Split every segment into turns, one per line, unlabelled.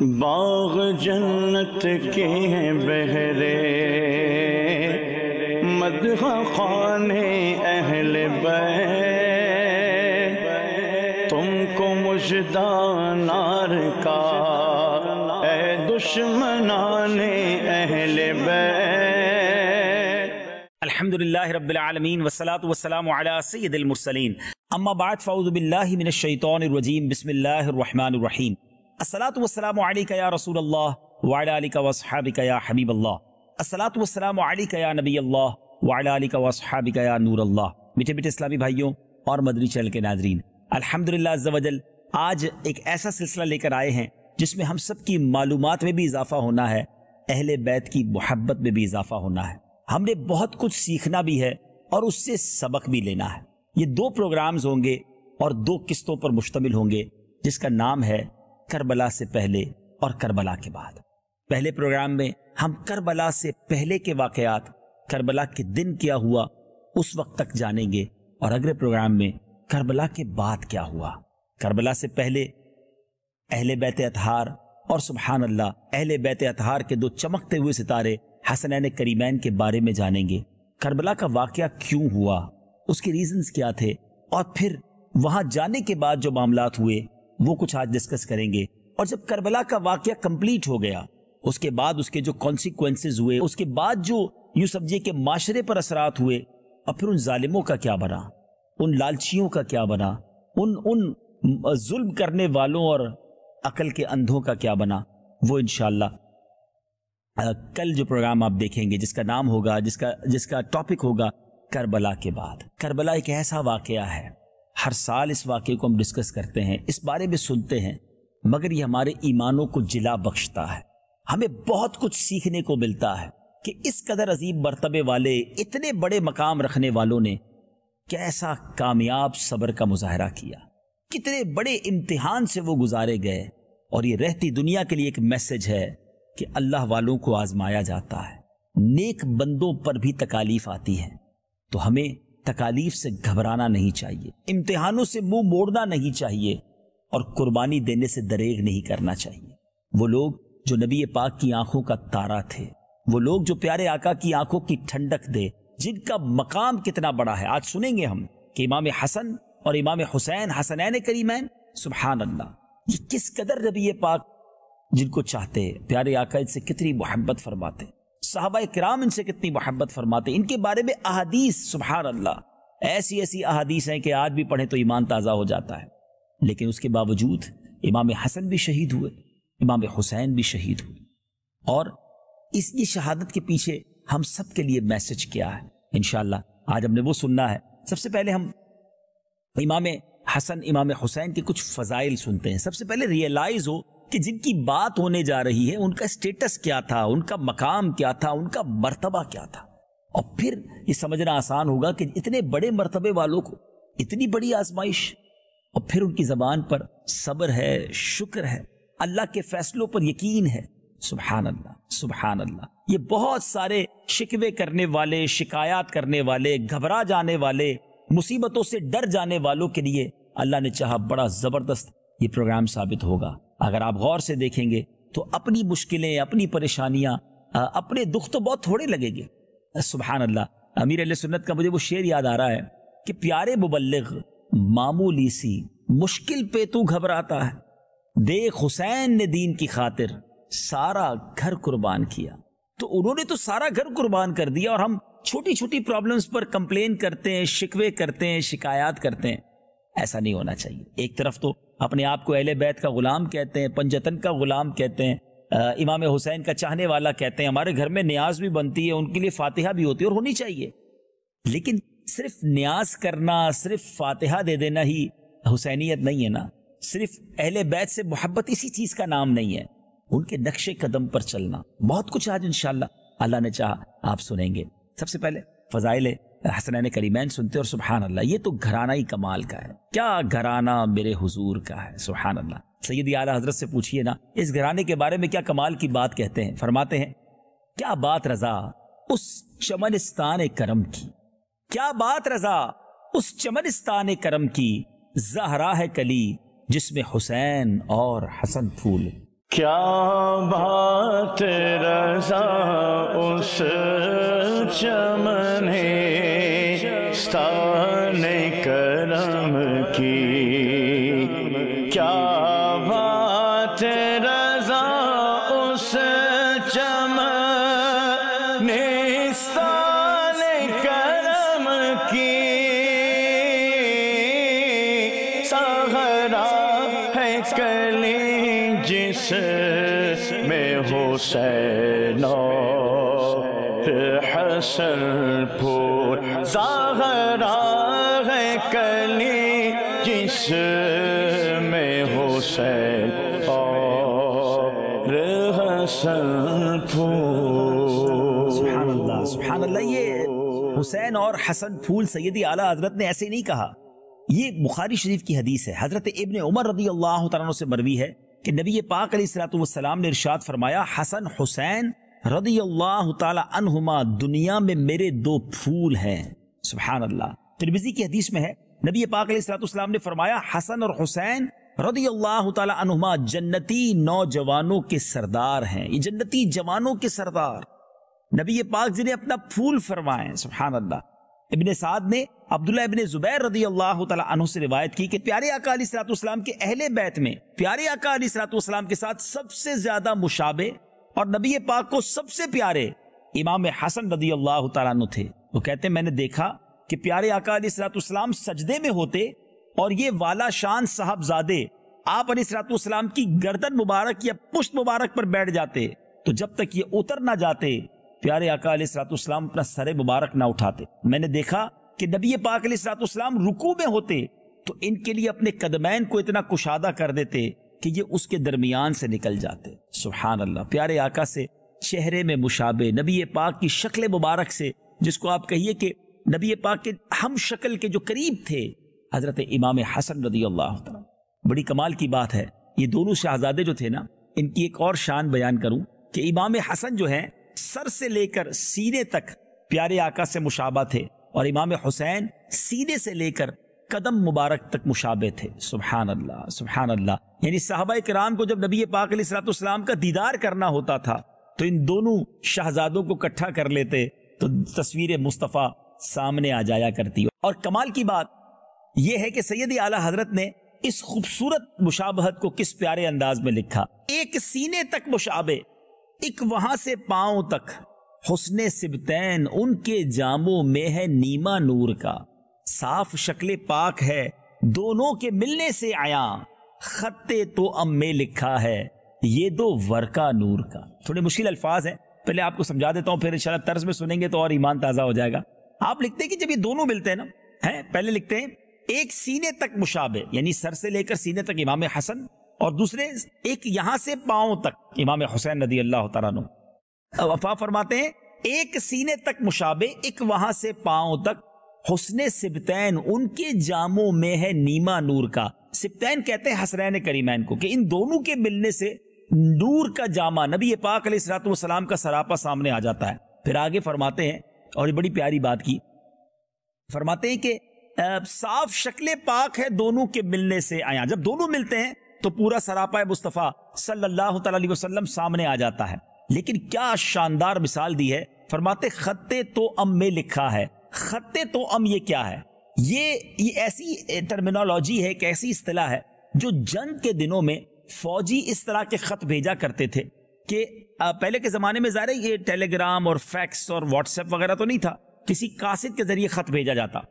बाग जन्नत के हैं बहरे मदह खाने अहल तुमको मुझदा नार का ए दुश्मनाने अहल
अलहमदिल्ला रबालमीन वसलात वसलाम सैदिलमरसलिन अम्मा बाद फ़ाउज़बिल्लिमिनशैतरजीम बसमिल्लर असलातम या रसूल अल्लाह वालिक वसहाबिक या हबीब अल्लाह असलातम इस्लामी भाइयों और मदनी चैनल के नाजरीन अल्हम्दुलिल्लाह आज एक ऐसा सिलसिला लेकर आए हैं जिसमें हम सब की मालूम में भी इजाफा होना है अहल बैत की मोहब्बत में भी इजाफा होना है हमने बहुत कुछ सीखना भी है और उससे सबक भी लेना है ये दो प्रोग्राम्स होंगे और दो किस्तों पर मुश्तमिल होंगे जिसका नाम है करबला से पहले और करबला के बाद पहले प्रोग्राम में हम करबला से पहले के वाकयात करबला के दिन क्या हुआ उस वक्त तक जानेंगे और अगले प्रोग्राम में करबला के बाद क्या हुआ करबला से पहले अहले बैत अतहार और सुबहान अल्लाह अहले बैत अतहार के दो चमकते हुए सितारे हसनैन करीमैन के बारे में जानेंगे करबला का वाक़ क्यों हुआ उसके रीजंस क्या थे और फिर वहां जाने के बाद जो मामला हुए वो कुछ आज डिस्कस करेंगे और जब करबला का वाक्य कंप्लीट हो गया उसके बाद उसके जो कॉन्सिक्वेंसेज हुए उसके बाद जो यू समझिए कि माशरे पर असरात हुए और फिर उन जालिमों का क्या बना उन लालचियों का क्या बना उन उन जुल्म करने वालों और अकल के अंधों का क्या बना वो इनशाला कल जो प्रोग्राम आप देखेंगे जिसका नाम होगा जिसका जिसका टॉपिक होगा करबला के बाद करबला एक ऐसा वाकया है हर साल इस वाक्य को हम डिस्कस करते हैं इस बारे में सुनते हैं मगर ये हमारे ईमानों को जिला बख्शता है हमें बहुत कुछ सीखने को मिलता है कि इस कदर अजीब मरतबे वाले इतने बड़े मकाम रखने वालों ने कैसा कामयाब सबर का मुजाहरा किया कितने बड़े इम्तिहान से वो गुजारे गए और ये रहती दुनिया के लिए एक मैसेज है कि अल्लाह वालों को आजमाया जाता है नेक बंदों पर भी तकालीफ आती है तो हमें तकालीफ से घबराना नहीं चाहिए इम्तिहानों से मुंह मोड़ना नहीं चाहिए और कुर्बानी देने से दरेग नहीं करना चाहिए वो लोग जो नबी पाक की आंखों का तारा थे वो लोग जो प्यारे आका की आंखों की ठंडक दे जिनका मकाम कितना बड़ा है आज सुनेंगे हम कि इमाम हसन और इमाम हुसैन हसनैन करीमैन सुबहान अल्लाह ये किस कदर नबी पाक जिनको चाहते प्यारे आका इनसे कितनी मोहब्बत फरमाते साहबा कराम इनसे कितनी मोहब्बत फरमाते इनके बारे में अहदीस सुबहान अल्लाह ऐसी ऐसी अहदीस हैं कि आज भी पढ़े तो ईमान ताज़ा हो जाता है लेकिन उसके बावजूद इमाम हसन भी शहीद हुए इमाम हुसैन भी शहीद हुए और इस ये शहादत के पीछे हम सब के लिए मैसेज क्या है इन आज हमने वो सुनना है सबसे पहले हम इमाम हसन इमाम हुसैन के कुछ फ़जाइल सुनते हैं सबसे पहले रियलाइज़ हो कि जिनकी बात होने जा रही है उनका स्टेटस क्या था उनका मकाम क्या था उनका मर्तबा क्या था और फिर ये समझना आसान होगा कि इतने बड़े मर्तबे वालों को इतनी बड़ी आजमाइश और फिर उनकी जबान पर सब्र है शुक्र है अल्लाह के फैसलों पर यकीन है सुबहान अल्लाह सुबहान अल्लाह ये बहुत सारे शिकवे करने वाले शिकायत करने वाले घबरा जाने वाले मुसीबतों से डर जाने वालों के लिए अल्लाह ने चाहा बड़ा ज़बरदस्त ये प्रोग्राम साबित होगा अगर आप गौर से देखेंगे तो अपनी मुश्किलें अपनी परेशानियां अपने दुख तो बहुत थोड़े लगेंगे सुबहान अल्लाह अमीर अल सुन्नत का मुझे वो शेर याद आ रहा है कि प्यारे मुबलग मामूली सी मुश्किल पे तू घबराता है देख हुसैन ने दीन की खातिर सारा घर कुर्बान किया तो उन्होंने तो सारा घर कुर्बान कर दिया और हम छोटी छोटी प्रॉब्लम्स पर कंप्लेन करते हैं शिकवे करते हैं शिकायत करते हैं ऐसा नहीं होना चाहिए एक तरफ तो अपने आप को अहल बैत का ग़ुलाम कहते हैं पंजतन का ग़ुलाम कहते हैं इमाम हुसैन का चाहने वाला कहते हैं हमारे घर में न्याज भी बनती है उनके लिए फातिहा भी होती है और होनी चाहिए लेकिन सिर्फ न्याज करना सिर्फ फातिहा दे देना ही हुसैनियत नहीं है ना सिर्फ अहल बैत से मोहब्बत इसी चीज़ का नाम नहीं है उनके नक्शे कदम पर चलना बहुत कुछ आज इन अल्लाह ने चाह आप सुनेंगे सबसे पहले फजाइल हसनैन करीमैन सुनते और सुबहान अल्लाह ये तो घराना ही कमाल का है क्या घराना मेरे हुजूर का है सुबहान अल्लाह सैयद आला हजरत से पूछिए ना इस घराने के बारे में क्या कमाल की बात कहते हैं फरमाते हैं क्या बात रजा उस चमनस्तान करम की क्या बात रजा उस चमनस्तान करम की जहरा है कली जिसमें हुसैन और हसन फूल क्या
बात रजा उस चमने स्था
हुसैन और हसन फूल सैदी आला हजरत ने ऐसे नहीं कहा यह बुखारी शरीफ की हदीस है हजरत इबन उमर रदी अल्लाह तु से मरवी है कि नबी पाक सलाम ने इर्शाद फरमाया हसन हुसैन रदी अल्लाह तुमा दुनिया में मेरे दो फूल हैं सुबहान अल्लाह तिरमिजी की हदीस में है नबी पाक सलाम ने फरमाया हसन और हुसैन रदी अल्लाह तुमा जन्नती नौजवानों के सरदार हैं ये जन्नती जवानों के सरदार नबी पाक जिन्हें अपना फूल फरमाए सुबहान अल्लाह इबन साद ने अब्दुल्ला इबन जुबैर रदी अल्लाह तु से रिवायत की कि प्यारे आका अली सलातम के अहले बैत में प्यारे आका अली सलातम के साथ सबसे ज्यादा मुशाबे और नबी पाक को सबसे प्यारे इमाम हसन रदी अल्लाह तु थे वो कहते मैंने देखा कि प्यारे आका अली सलातम सजदे में होते और ये वाला शान साहबजादे आप अली सलातम की गर्दन मुबारक या पुष्ट मुबारक पर बैठ जाते तो जब तक ये उतर ना जाते प्यारे आका सलातुस्लाम अपना सर मुबारक ना उठाते मैंने देखा कि नबी पाक सलातुस्लाम रुकू में होते तो इनके लिए अपने कदमैन को इतना कुशादा कर देते कि ये उसके दरमियान से निकल जाते सुबहान अल्लाह प्यारे आका से चेहरे में मुशाबे नबी पाक की शक्ल मुबारक से जिसको आप कहिए कि नबी पाक के हम शक्ल के जो करीब थे हजरत इमाम हसन रदी अल्लाह बड़ी कमाल की बात है ये दोनों शहजादे जो थे ना इनकी एक और शान बयान करूं कि इमाम हसन जो है सर से लेकर सीने तक प्यारे आका से मुशाबा थे और इमाम हुसैन सीने से लेकर कदम मुबारक तक मुशाबे थे सुबहान अल्लाह सुबहान अल्लाह यानी साहबा कराम को जब नबी पाक सलाम का दीदार करना होता था तो इन दोनों शहजादों को इकट्ठा कर लेते तो तस्वीर मुस्तफ़ा सामने आ जाया करती और कमाल की बात यह है कि सैयद आला हजरत ने इस खूबसूरत मुशाबहत को किस प्यारे अंदाज में लिखा एक सीने तक मुशाबे एक वहां से पांव तक हुसन सिबतैन उनके जामों में है नीमा नूर का साफ शक्ल पाक है दोनों के मिलने से आया खत्ते तो अम में लिखा है ये दो वर्का नूर का थोड़े मुश्किल अल्फाज हैं पहले आपको समझा देता हूँ फिर इंशाल्लाह तर्ज में सुनेंगे तो और ईमान ताज़ा हो जाएगा आप लिखते हैं कि जब ये दोनों मिलते हैं ना हैं पहले लिखते हैं एक सीने तक मुशाबे यानी सर से लेकर सीने तक इमाम हसन और दूसरे एक यहां से पांव तक इमाम हुसैन नदी अल्लाह तु फरमाते हैं एक सीने तक मुशाबे एक वहां से पांव तक हुसन सिबतैन उनके जामों में है नीमा नूर का सिबतैन कहते हैं हसरैन करीमैन को कि इन दोनों के मिलने से नूर का जामा नबी पाक सलाम का सरापा सामने आ जाता है फिर आगे फरमाते हैं और ये बड़ी प्यारी बात की फरमाते हैं कि साफ शक्ल पाक है दोनों के मिलने से आया जब दोनों मिलते हैं तो पूरा सरापा मुस्तफ़ा सल्लल्लाहु अलैहि वसल्लम सामने आ जाता है लेकिन क्या शानदार मिसाल दी है फरमाते खत्ते तो अम में लिखा है खत्ते तो अम ये क्या है ये, ये ऐसी टर्मिनोलॉजी है एक ऐसी इस्तलाह है जो जंग के दिनों में फौजी इस तरह के खत भेजा करते थे कि पहले के जमाने में जा ये टेलीग्राम और फैक्स और व्हाट्सएप वगैरह तो नहीं था किसी कासिद के जरिए खत भेजा जाता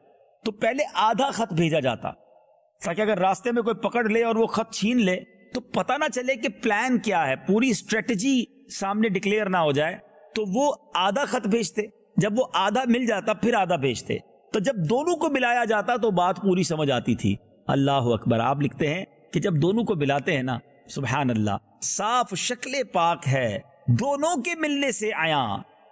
तो पहले आधा खत भेजा जाता ताकि अगर रास्ते में कोई पकड़ ले और वो खत छीन ले तो पता ना चले कि प्लान क्या है पूरी स्ट्रेटजी सामने डिक्लेयर ना हो जाए तो वो आधा खत भेजते जब वो आधा मिल जाता फिर आधा भेजते तो जब दोनों को मिलाया जाता तो बात पूरी समझ आती थी अल्लाह अकबर आप लिखते हैं कि जब दोनों को मिलाते हैं ना सुबहान अल्लाह साफ शक्ल पाक है दोनों के मिलने से आया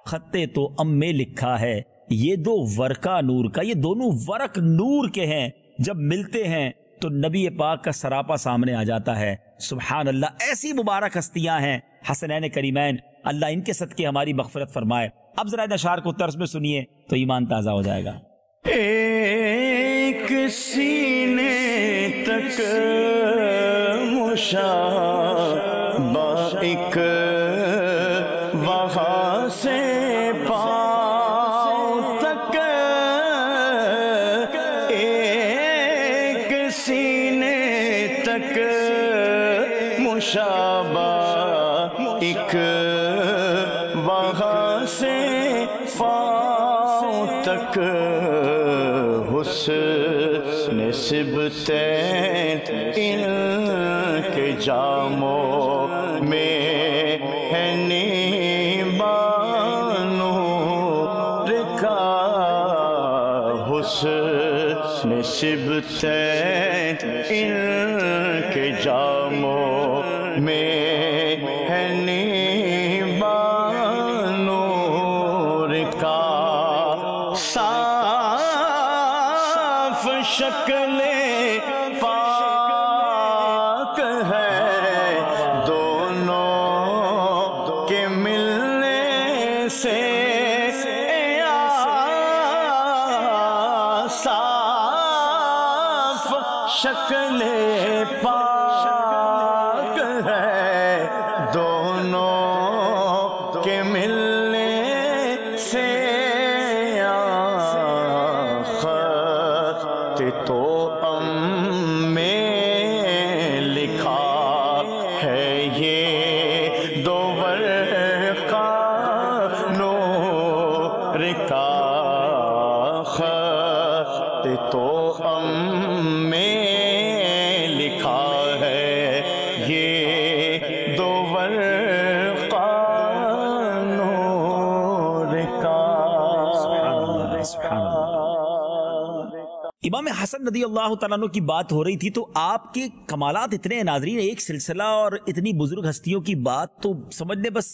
खत्ते तो अम्मे लिखा है ये दो वरका नूर का ये दोनों वरक नूर के हैं जब मिलते हैं तो नबी पाक का सरापा सामने आ जाता है सुबहान अल्लाह ऐसी मुबारक हस्तियां हैं हसनैन करीमैन अल्लाह इनके सद के हमारी मगफरत फरमाए अब जरा नशार को तर्ज में सुनिए तो ईमान ताज़ा हो जाएगा
एक सीने तक मुशा एक C'est
हसन नदी अल्लाह तु की बात हो रही थी तो आपके कमालात इतने हैं नाजरीन एक सिलसिला और इतनी बुजुर्ग हस्तियों की बात तो समझने बस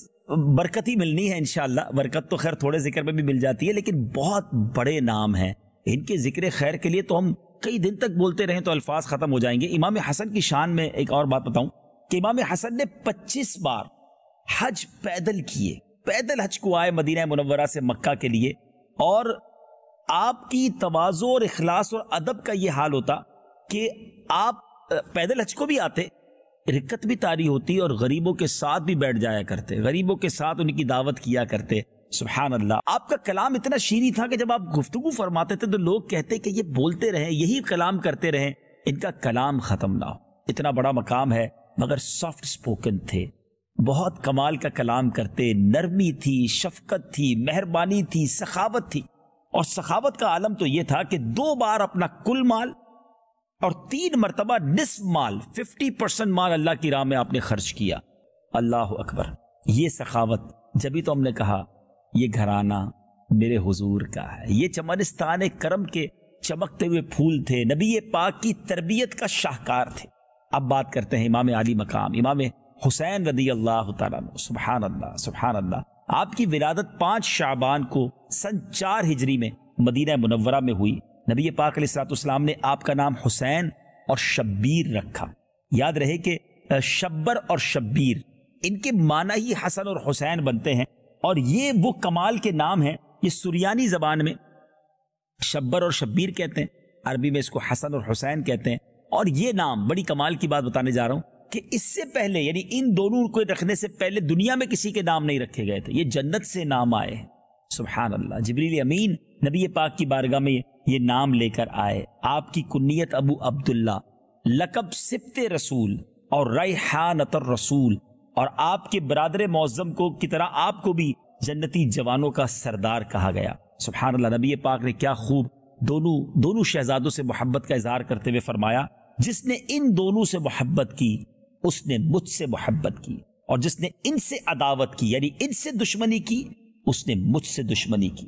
बरकत ही मिलनी है इनशाला बरकत तो खैर थोड़े जिक्र में भी मिल जाती है लेकिन बहुत बड़े नाम हैं इनके जिक्र खैर के लिए तो हम कई दिन तक बोलते रहे तो अल्फाज ख़त्म हो जाएंगे इमाम हसन की शान में एक और बात बताऊं कि इमाम हसन ने 25 बार हज पैदल किए पैदल हज को आए मदीना मुनवरा से मक्का के लिए और आपकी तोज़ो और अखलास और अदब का ये हाल होता कि आप पैदल हज को भी आते रिक्कत भी तारी होती और गरीबों के साथ भी बैठ जाया करते गरीबों के साथ उनकी दावत किया करते सुबहान अल्लाह आपका कलाम इतना शीरी था कि जब आप गुफ्तु फरमाते थे तो लोग कहते कि ये बोलते रहें यही कलाम करते रहें इनका कलाम ख़त्म ना हो इतना बड़ा मकाम है मगर सॉफ्ट स्पोकन थे बहुत कमाल का कलाम करते नरमी थी शफकत थी मेहरबानी थी सखावत थी और सखावत का आलम तो यह था कि दो बार अपना कुल माल और तीन मरतबा निसफ माल फिफ्टी परसेंट माल अल्लाह की राह में आपने खर्च किया अल्लाह अकबर यह सखावत जब तो हमने कहा यह घराना मेरे हुजूर का है ये चमनिस्तान करम के चमकते हुए फूल थे नबी पाक की तरबियत का शाहकार थे अब बात करते हैं इमाम आली मकाम इमाम हुसैन रदी अल्लाह तुबहान अल्लाह सुबहान अल्लाह आपकी विरादत पांच शाबान को सन चार हिजरी में मदीना मुनवरा में हुई नबी पाक सलाम ने आपका नाम हुसैन और शब्बीर रखा याद रहे कि शब्बर और शब्बीर इनके माना ही हसन और हुसैन बनते हैं और ये वो कमाल के नाम हैं ये सुरियानी जबान में शब्बर और शब्बीर कहते हैं अरबी में इसको हसन और हुसैन कहते हैं और ये नाम बड़ी कमाल की बात बताने जा रहा हूँ कि इससे पहले यानी इन दोनों को रखने से पहले दुनिया में किसी के नाम नहीं रखे गए थे ये जन्नत से नाम आए सुबहान अल्लाह जबरील अमीन नबी पाक की बारगाह में ये नाम लेकर आए आपकी कुन्नीत अबू अब्दुल्ला लकब सिप्त रसूल और रैहानत रसूल और आपके बरदर मौजम को की तरह आपको भी जन्नती जवानों का सरदार कहा गया सुबहान अल्लाह नबी पाक ने क्या खूब दोनों दोनों शहजादों से मोहब्बत का इजहार करते हुए फरमाया जिसने इन दोनों से मोहब्बत की उसने मुझसे मोहब्बत की और जिसने इनसे अदावत की यानी इनसे दुश्मनी की उसने मुझसे दुश्मनी की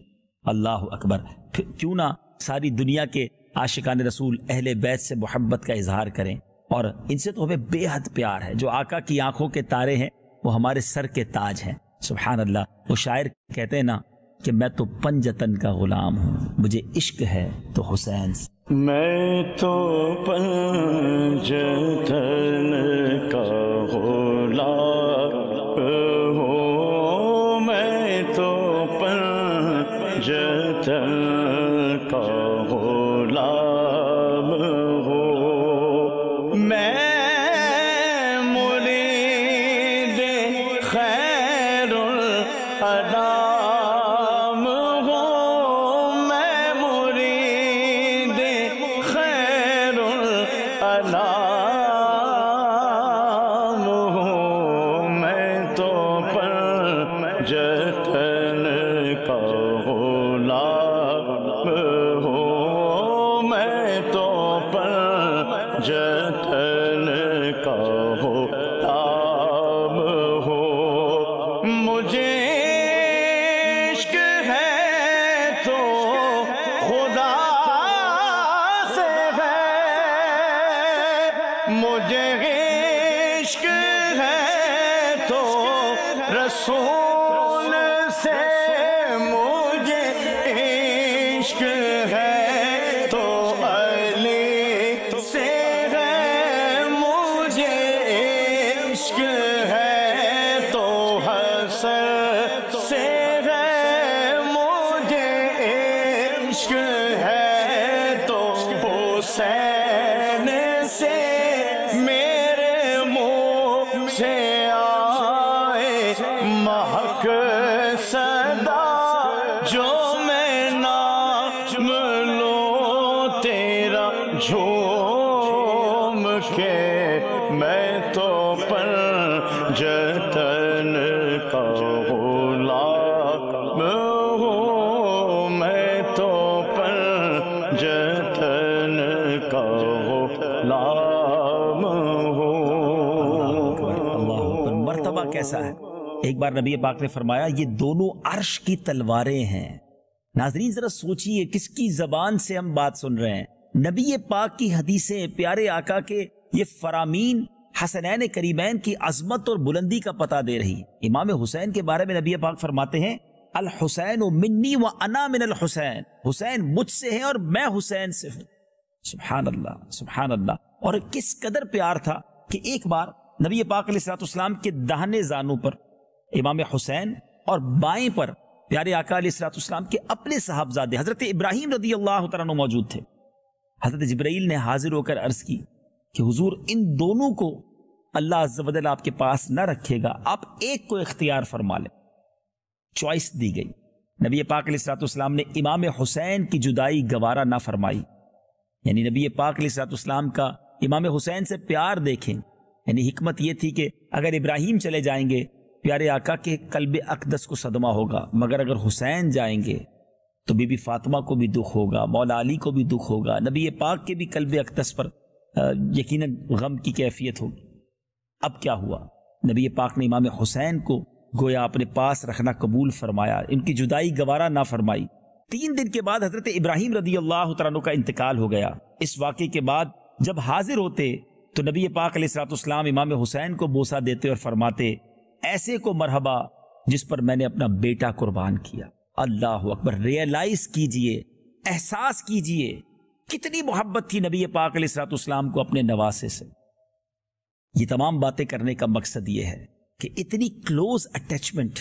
अल्लाह अकबर क्यों ना सारी दुनिया के आशिकान रसूल अहले बैत से मोहब्बत का इजहार करें और इनसे तो हमें बेहद प्यार है जो आका की आंखों के तारे हैं वो हमारे सर के ताज हैं सुबहान अल्लाह वो शायर कहते हैं ना कि मैं तो पंजतन का गुलाम हूँ मुझे इश्क है तो हुसैन से
मैं तो पंचतन का होला जतन मैं तो पर जतन मरतबा कैसा
है एक बार नबी पाक ने फरमाया ये दोनों अर्श की तलवारें हैं नाजरीन जरा सोचिए किसकी जबान से हम बात सुन रहे हैं नबी पाक की हदीसें प्यारे आका के ये फरामीन हसनैन करीबैन की अजमत और बुलंदी का पता दे रही है इमाम हुसैन के बारे में नबी पाक फरमाते हैं अल हुसैन मिन्नी व अना मिन अल हुसैन हुसैन मुझसे है और मैं हुसैन से हूँ सुबहान अल्लाह सुबहान अल्लाह और किस कदर प्यार था कि एक बार नबी पाक सलाम के दाहने जानू पर इमाम हुसैन और बाएं पर प्यारे आका सलाम के अपने साहबजादे हजरत इब्राहिम रदी अल्लाह तु मौजूद थे हजरत जबरील ने हाजिर होकर अर्ज की कि हुजूर इन दोनों को अल्लाह जबल आपके पास न रखेगा आप एक को इख्तियार फरमा लें चॉइस दी गई नबी पाक ने इमाम हुसैन की जुदाई गवारा ना फरमाई यानी नबी पाक सलातम का इमाम हुसैन से प्यार देखें यानी हमत यह थी कि अगर इब्राहिम चले जाएंगे प्यारे आका के कल्ब अकदस को सदमा होगा मगर अगर हुसैन जाएंगे तो बीबी फातिमा को भी दुख होगा मौला अली को भी दुख होगा नबी पाक के भी कल्ब अकदस पर यकीनन गम की कैफियत होगी अब क्या हुआ नबी पाक ने इमाम हुसैन को गोया अपने पास रखना कबूल फरमाया इनकी जुदाई गवारा ना फरमाई तीन दिन के बाद हजरत इब्राहिम रदी अल्लाह का इंतकाल हो गया इस वाक्य के बाद जब हाजिर होते तो नबी पाक सलाम इमाम हुसैन को बोसा देते और फरमाते ऐसे को मरहबा जिस पर मैंने अपना बेटा कुर्बान किया अल्लाह अकबर रियलाइज कीजिए एहसास कीजिए कितनी मोहब्बत थी नबी पाक सलाम को अपने नवासे से ये तमाम बातें करने का मकसद ये है कि इतनी क्लोज अटैचमेंट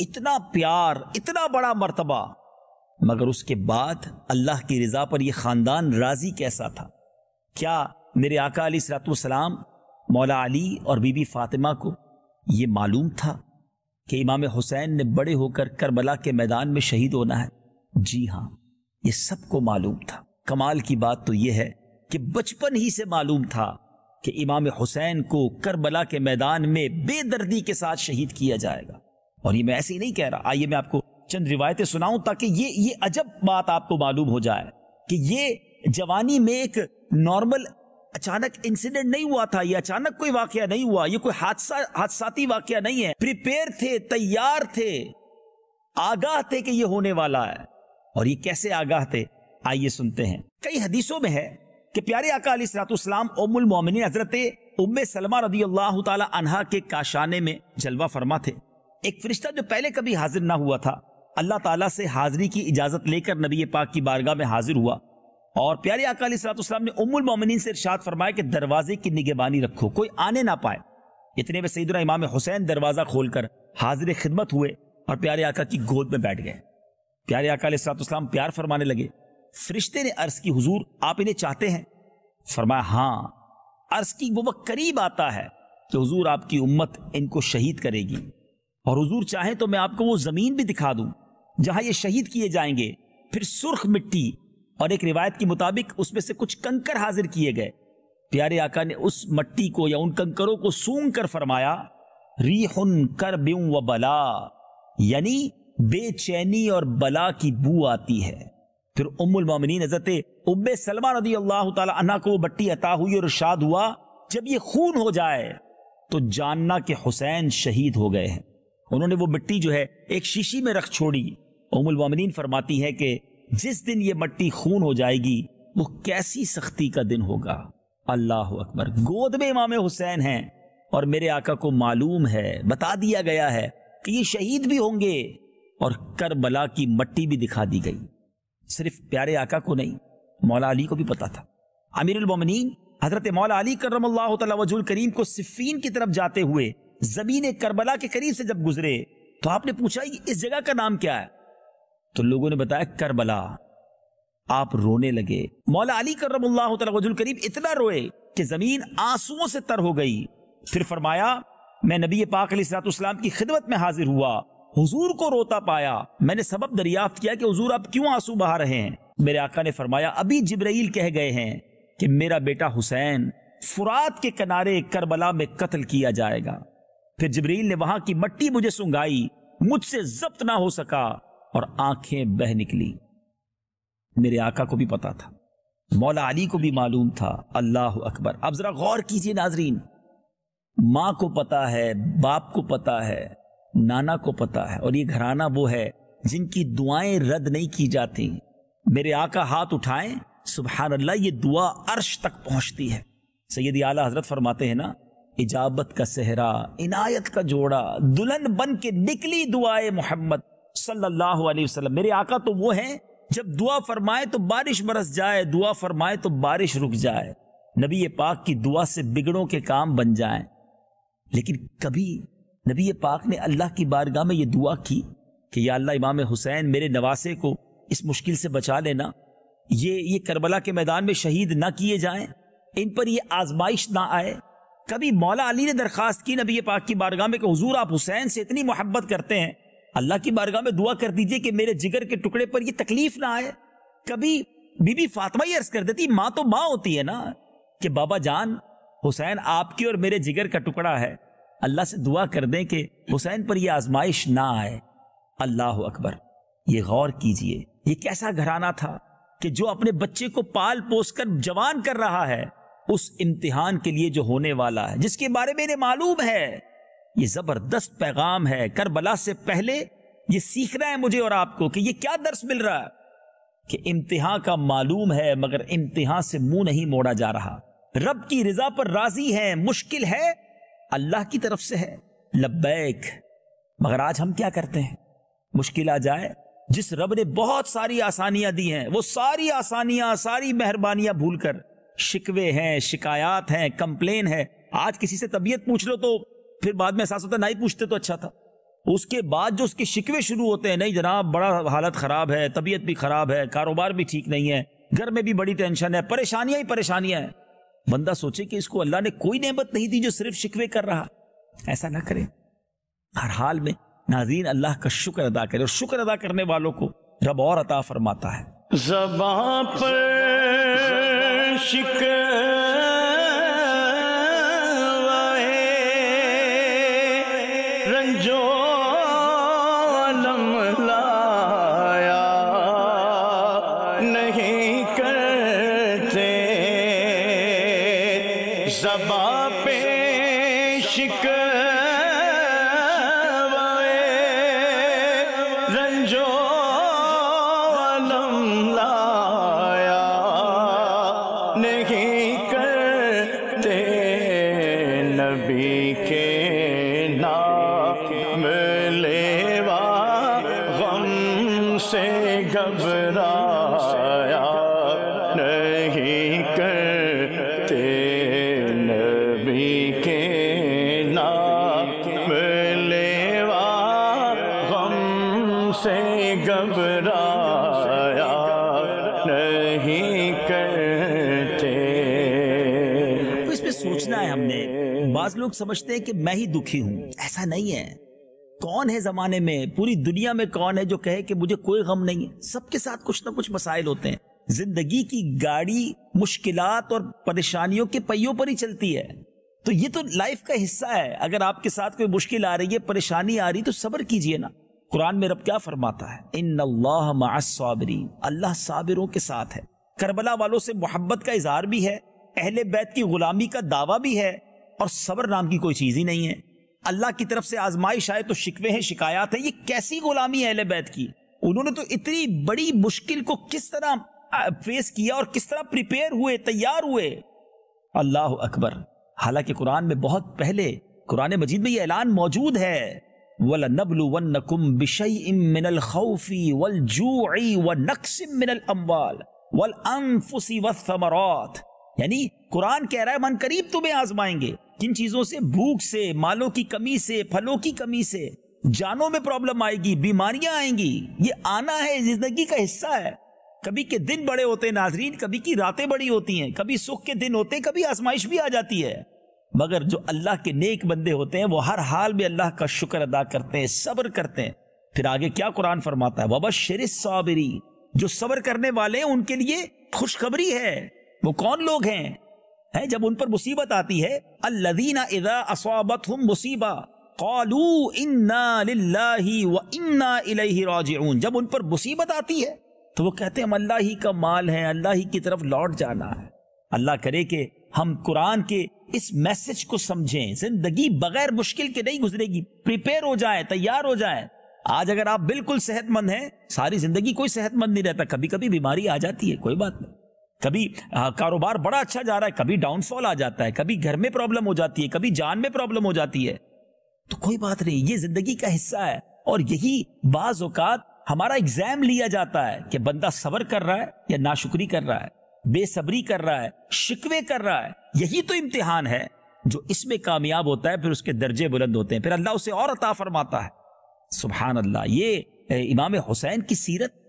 इतना प्यार इतना बड़ा मर्तबा मगर उसके बाद अल्लाह की रजा पर यह खानदान राजी कैसा था क्या मेरे आका अली सलातम मौला अली और बीबी फातिमा को ये मालूम था कि इमाम हुसैन ने बड़े होकर करबला के मैदान में शहीद होना है जी हाँ ये सबको मालूम था कमाल की बात तो यह है कि बचपन ही से मालूम था कि इमाम हुसैन को करबला के मैदान में बेदर्दी के साथ शहीद किया जाएगा और ये मैं ऐसे ही नहीं कह रहा आइए मैं आपको चंद रिवायतें सुनाऊं ताकि ये ये अजब बात आपको मालूम हो जाए कि ये जवानी में एक नॉर्मल अचानक इंसिडेंट नहीं हुआ था यह अचानक कोई वाक्य नहीं हुआ ये कोई हादसा हादसाती वाक्य नहीं है प्रिपेयर थे तैयार थे आगाह थे कि यह होने वाला है और ये कैसे आगाह थे आइए सुनते हैं कई हदीसों में है कि प्यारे आका सलातुस्लाम उमुल हजरत उम्म सलमा रदी अल्लाह तहा के काशाने में जलवा फरमा थे एक फरिश्ता जो पहले कभी हाजिर ना हुआ था अल्लाह ताला से हाजिरी की इजाजत लेकर नबी पाक की बारगाह में हाजिर हुआ और प्यारे आका ने उमुल से इर्शाद फरमाया कि दरवाजे की निगेबानी रखो कोई आने ना पाए इतने में सईदना इमाम हुसैन दरवाजा खोलकर हाजिर खिदमत हुए और प्यारे आका की गोद में बैठ गए प्यारे आका सलातुस्लाम प्यार फरमाने लगे फरिश्ते ने अर्ज की हुजूर आप इन्हें चाहते हैं फरमाया हाँ अर्ज की वो वक्त करीब आता है कि हुजूर आपकी उम्मत इनको शहीद करेगी और हुजूर चाहे तो मैं आपको वो जमीन भी दिखा दूं जहां ये शहीद किए जाएंगे फिर सुर्ख मिट्टी और एक रिवायत के मुताबिक उसमें से कुछ कंकर हाजिर किए गए प्यारे आका ने उस मट्टी को या उन कंकरों को सूंघ कर फरमाया रीहुन कर व बला यानी बेचैनी और बला की बू आती है फिर उमिन हजरत उब सलमा रदी अल्लाह तला को वो बट्टी अता हुई और शाद हुआ जब ये खून हो जाए तो जानना के हुसैन शहीद हो गए हैं उन्होंने वो मिट्टी जो है एक शीशी में रख छोड़ी उमुलमिन फरमाती है कि जिस दिन ये मट्टी खून हो जाएगी वो कैसी सख्ती का दिन होगा अल्लाह अकबर गोद में इमाम हुसैन हैं और मेरे आका को मालूम है बता दिया गया है कि ये शहीद भी होंगे और करबला की मट्टी भी दिखा दी गई सिर्फ प्यारे आका को नहीं मौला अली को भी पता था उलमिन हजरत मौला अली करम वजूल करीम को सिफीन की तरफ जाते हुए जमीन करबला के करीब से जब गुजरे तो आपने पूछा इस जगह का नाम क्या है तो लोगों ने बताया करबला आप रोने लगे मौला अली करमजुल करीम इतना रोए कि जमीन आंसुओं से तर हो गई फिर फरमाया मैं नबी पाक सलाम की खिदमत में हाजिर हुआ हुजूर को रोता पाया मैंने सबब दरिया किया कि हुजूर आप क्यों आंसू बहा रहे हैं मेरे आका ने फरमाया अभी जिब्राइल कह गए हैं कि मेरा बेटा हुसैन फुरात के किनारे करबला में कत्ल किया जाएगा फिर जबरील ने वहां की मट्टी मुझे सुंगाई मुझसे जब्त ना हो सका और आंखें बह निकली मेरे आका को भी पता था मौला अली को भी मालूम था अल्लाह अकबर अब जरा गौर कीजिए नाजरीन मां को पता है बाप को पता है नाना को पता है और ये घराना वो है जिनकी दुआएं रद्द नहीं की जाती मेरे आका हाथ उठाएं सुबहान अल्लाह ये दुआ अर्श तक पहुंचती है सैयद आला हजरत फरमाते हैं ना इजाबत का सेहरा इनायत का जोड़ा दुल्हन बन के निकली दुआए मोहम्मद सल्लल्लाहु अलैहि वसल्लम मेरे आका तो वो हैं जब दुआ फरमाए तो बारिश बरस जाए दुआ फरमाए तो बारिश रुक जाए नबी पाक की दुआ से बिगड़ों के काम बन जाए लेकिन कभी नबी पाक ने अल्लाह की बारगाह में ये दुआ की कि या अल्लाह इमाम हुसैन मेरे नवासे को इस मुश्किल से बचा लेना ये ये करबला के मैदान में शहीद ना किए जाएं इन पर ये आजमाइश ना आए कभी मौला अली ने दरख्वास्त की नबी पाक की बारगाह में कि हुजूर आप हुसैन से इतनी मोहब्बत करते हैं अल्लाह की बारगाह में दुआ कर दीजिए कि मेरे जिगर के टुकड़े पर ये तकलीफ ना आए कभी बीबी फातमा ही अर्ज कर देती माँ तो माँ होती है ना कि बाबा जान हुसैन आपकी और मेरे जिगर का टुकड़ा है अल्लाह से दुआ कर दें कि हुसैन पर यह आजमाइश ना आए अल्लाह अकबर ये गौर कीजिए ये कैसा घराना था कि जो अपने बच्चे को पाल पोस कर जवान कर रहा है उस इम्तिहान के लिए जो होने वाला है जिसके बारे में इन्हें मालूम है ये जबरदस्त पैगाम है करबला से पहले ये सीखना है मुझे और आपको कि ये क्या दर्श मिल रहा है कि इम्तिहान का मालूम है मगर इम्तिहान से मुंह नहीं मोड़ा जा रहा रब की रजा पर राजी है मुश्किल है अल्लाह की तरफ से है लब्बैक मगर आज हम क्या करते हैं मुश्किल आ जाए जिस रब ने बहुत सारी आसानियां दी हैं वो सारी आसानियां सारी मेहरबानियां भूलकर शिकवे हैं शिकायत हैं कंप्लेन है आज किसी से तबीयत पूछ लो तो फिर बाद में एहसास होता है नहीं पूछते तो अच्छा था उसके बाद जो उसके शिकवे शुरू होते हैं नहीं जनाब बड़ा हालत खराब है तबीयत भी खराब है कारोबार भी ठीक नहीं है घर में भी बड़ी टेंशन है परेशानियां ही परेशानियां हैं बंदा सोचे कि इसको अल्लाह ने कोई नेमत नहीं दी जो सिर्फ शिकवे कर रहा ऐसा ना करे हर हाल में नाजीन अल्लाह का शुक्र अदा करे और शुक्र अदा करने वालों को रब और अता फरमाता
है रंजो
बाज लोग समझते हैं कि मैं ही दुखी हूं ऐसा नहीं है कौन है जमाने में पूरी दुनिया में कौन है जो कहे कि मुझे कोई गम नहीं है सबके साथ कुछ ना कुछ मसाइल होते हैं जिंदगी की गाड़ी मुश्किलात और परेशानियों के पहियों पर ही चलती है तो ये तो लाइफ का हिस्सा है अगर आपके साथ कोई मुश्किल आ रही है परेशानी आ रही तो सब्र कीजिए ना कुरान में रब क्या फरमाता है इन अल्लाह अल्लाह साबिरों के साथ है करबला वालों से मोहब्बत का इजहार भी है अहले बैत की गुलामी का दावा भी है और सब्र नाम की कोई चीज़ ही नहीं है अल्लाह की तरफ से आजमाइश आए तो शिकवे हैं शिकायत है ये कैसी गुलामी है बैत की उन्होंने तो इतनी बड़ी मुश्किल को किस तरह फेस किया और किस तरह प्रिपेयर हुए तैयार हुए अल्लाह अकबर हालांकि कुरान में बहुत पहले कुरान मजीद में यह ऐलान मौजूद है यानी कुरान कह रहा है मन करीब तुम्हें आजमाएंगे किन चीजों से भूख से मालों की कमी से फलों की कमी से जानों में प्रॉब्लम आएगी बीमारियां आएंगी ये आना है जिंदगी का हिस्सा है कभी के दिन बड़े होते हैं नाजरीन कभी की रातें बड़ी होती हैं कभी सुख के दिन होते हैं कभी आजमाइश भी आ जाती है मगर जो अल्लाह के नेक बंदे होते हैं वो हर हाल में अल्लाह का शुक्र अदा करते हैं सब्र करते हैं फिर आगे क्या कुरान फरमाता है बाबा शेर साबरी जो सब्र करने वाले हैं उनके लिए खुशखबरी है वो कौन लोग हैं है जब उन पर मुसीबत आती है अल्लदीना इदा असवाबत हम मुसीबा कौलू इन्ना लिल्लाही व इन्ना इलैहि राजिऊन जब उन पर मुसीबत आती है तो वो कहते हैं हम अल्लाह ही का माल है अल्लाह ही की तरफ लौट जाना है अल्लाह करे कि हम कुरान के इस मैसेज को समझें जिंदगी बगैर मुश्किल के नहीं गुजरेगी प्रिपेयर हो जाए तैयार हो जाए आज अगर आप बिल्कुल सेहतमंद हैं सारी जिंदगी कोई सेहतमंद नहीं रहता कभी कभी बीमारी आ जाती है कोई बात नहीं कभी कारोबार बड़ा अच्छा जा रहा है कभी डाउनफॉल आ जाता है कभी घर में प्रॉब्लम हो जाती है कभी जान में प्रॉब्लम हो जाती है तो कोई बात नहीं ये जिंदगी का हिस्सा है और यही बाज औकात हमारा एग्जाम लिया जाता है कि बंदा सबर कर रहा है या नाशुक्री कर रहा है बेसब्री कर रहा है शिकवे कर रहा है यही तो इम्तिहान है जो इसमें कामयाब होता है फिर उसके दर्जे बुलंद होते हैं फिर अल्लाह उसे और अता फरमाता है सुबहान अल्लाह ये इमाम हुसैन की सीरत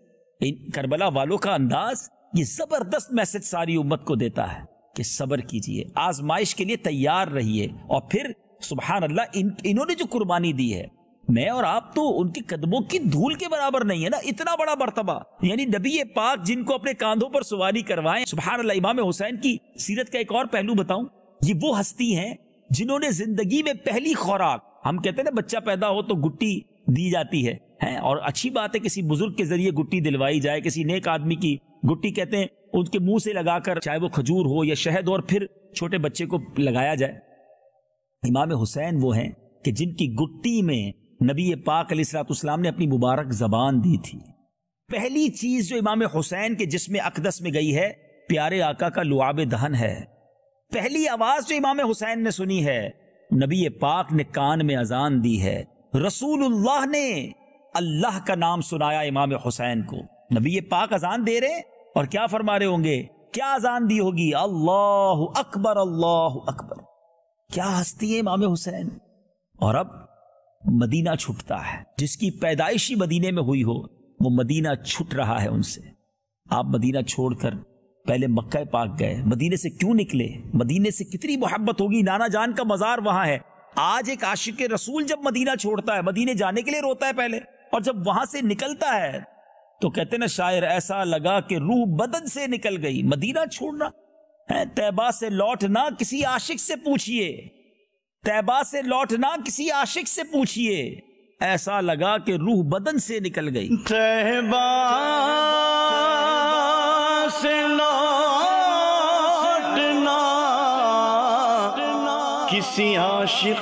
इन करबला वालों का अंदाज ये जबरदस्त मैसेज सारी उम्मत को देता है कि सब्र कीजिए आजमाइश के लिए तैयार रहिए और फिर सुबहान अल्लाह इन इन्होंने जो कुर्बानी दी है मैं और आप तो उनके कदमों की धूल के बराबर नहीं है ना इतना बड़ा मरतबा यानी नबी पाक जिनको अपने कांधों पर सवारी करवाए सुबहान अल्लाह इमाम हुसैन की सीरत का एक और पहलू बताऊं ये वो हस्ती हैं जिन्होंने जिंदगी में पहली खुराक हम कहते हैं ना बच्चा पैदा हो तो गुट्टी दी जाती है है और अच्छी बात है किसी बुजुर्ग के जरिए गुट्टी दिलवाई जाए किसी नेक आदमी की गुट्टी कहते हैं उनके मुंह से लगाकर चाहे वो खजूर हो या शहद और फिर छोटे बच्चे को लगाया जाए इमाम हुसैन वो हैं कि जिनकी गुट्टी में नबी पाक सलाम ने अपनी मुबारक जबान दी थी पहली चीज जो इमाम हुसैन के जिसमें अकदस में गई है प्यारे आका का लुआब दहन है पहली आवाज जो इमाम हुसैन ने सुनी है नबी पाक ने कान में अजान दी है रसूल ने अल्लाह का नाम सुनाया इमाम हुसैन को नबी ये पाक अजान दे रहे और क्या फरमा रहे होंगे क्या अजान दी होगी अल्लाह अकबर अल्लाह अकबर क्या हस्ती है इमाम हुसैन और अब मदीना छुटता है जिसकी पैदाइशी मदीने में हुई हो वो मदीना छुट रहा है उनसे आप मदीना छोड़कर पहले मक्का पाक गए मदीने से क्यों निकले मदीने से कितनी मोहब्बत होगी नाना जान का मजार वहां है आज एक आशिक रसूल जब मदीना छोड़ता है मदीने जाने के लिए रोता है पहले और जब वहां से निकलता है तो कहते ना शायर ऐसा लगा कि रूह बदन से निकल गई मदीना छोड़ना है तैबा से लौटना किसी आशिक से पूछिए तैबा से लौटना किसी आशिक से पूछिए ऐसा लगा कि रूह बदन से निकल गई तैबा
से लौटना किसी आशिक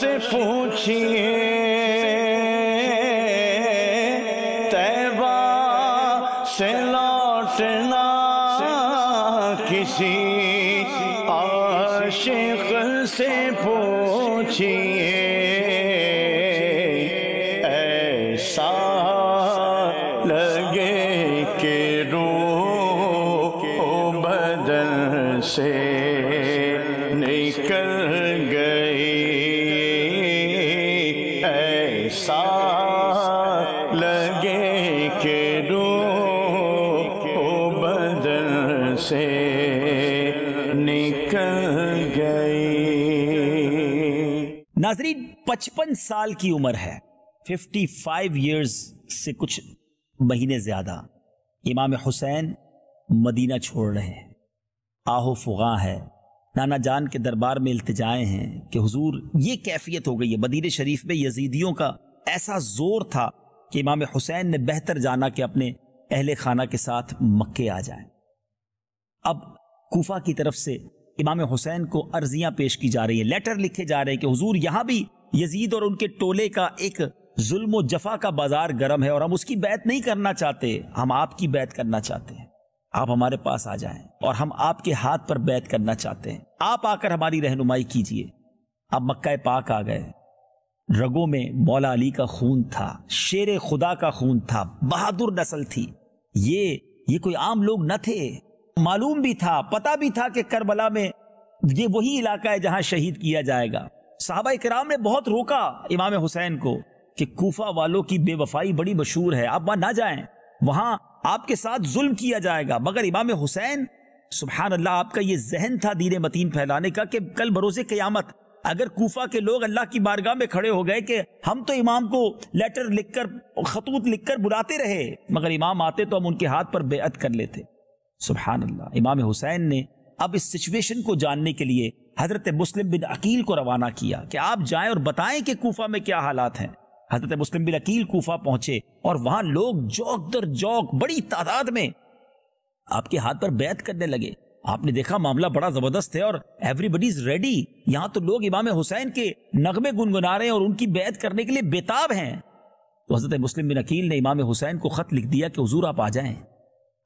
से पूछिए लगे के रो ओ बदन से निकल गई ऐसा लगे के रो ओ बदन से निकल गई नाजरीन पचपन
साल की उम्र है 55 फाइव ईयर्स से कुछ महीने ज़्यादा इमाम हुसैन मदीना छोड़ रहे हैं आहो फुगा है नाना जान के दरबार में इल्तजाएं हैं कि हुजूर ये कैफियत हो गई है मदीने शरीफ में यजीदियों का ऐसा जोर था कि इमाम हुसैन ने बेहतर जाना कि अपने अहल खाना के साथ मक्के आ जाए अब कोफा की तरफ से इमाम हुसैन को अर्जियां पेश की जा रही है लेटर लिखे जा रहे हैं कि हुजूर यहां भी यजीद और उनके टोले का एक जुल्म जफा का बाजार गर्म है और हम उसकी बैत नहीं करना चाहते हम आपकी बैत करना चाहते हैं आप हमारे पास आ जाएं और हम आपके हाथ पर बैत करना चाहते हैं आप आकर हमारी रहनुमाई कीजिए अब मक्का पाक आ गए रगों में मौला अली का खून था शेर खुदा का खून था बहादुर नस्ल थी ये ये कोई आम लोग न थे मालूम भी था पता भी था कि करबला में ये वही इलाका है जहां शहीद किया जाएगा साहबा कराम ने बहुत रोका इमाम हुसैन को कि कूफा वालों की बेवफाई बड़ी मशहूर है आप वहां ना जाए वहां आपके साथ जुल्म किया जाएगा मगर इमाम हुसैन सुबहान अल्लाह आपका ये जहन था दीन मतीन फैलाने का कि कल बरोज़ क़यामत अगर कोफा के लोग अल्लाह की बारगाह में खड़े हो गए कि हम तो इमाम को लेटर लिख कर खतूत लिख कर बुलाते रहे मगर इमाम आते तो हम उनके हाथ पर बेअत कर लेते सुबह अल्लाह इमाम हुसैन ने अब इस सिचुएशन को जानने के लिए हजरत मुस्लिम बिन अकील को रवाना किया कि आप जाए और बताएं कि कूफा में क्या हालात हैं हजरत मुस्लिम बिन अकील कूफा पहुंचे और वहां लोग जौक दर जौक बड़ी तादाद में आपके हाथ पर बैत करने लगे आपने देखा मामला बड़ा जबरदस्त है और एवरीबडी इज रेडी यहाँ तो लोग इमाम हुसैन के नगमे गुनगुना रहे हैं और उनकी बैत करने के लिए बेताब हैं तो हजरत मुस्लिम बिन अकील ने इमाम हुसैन को खत लिख दिया कि हजूर आप आ जाए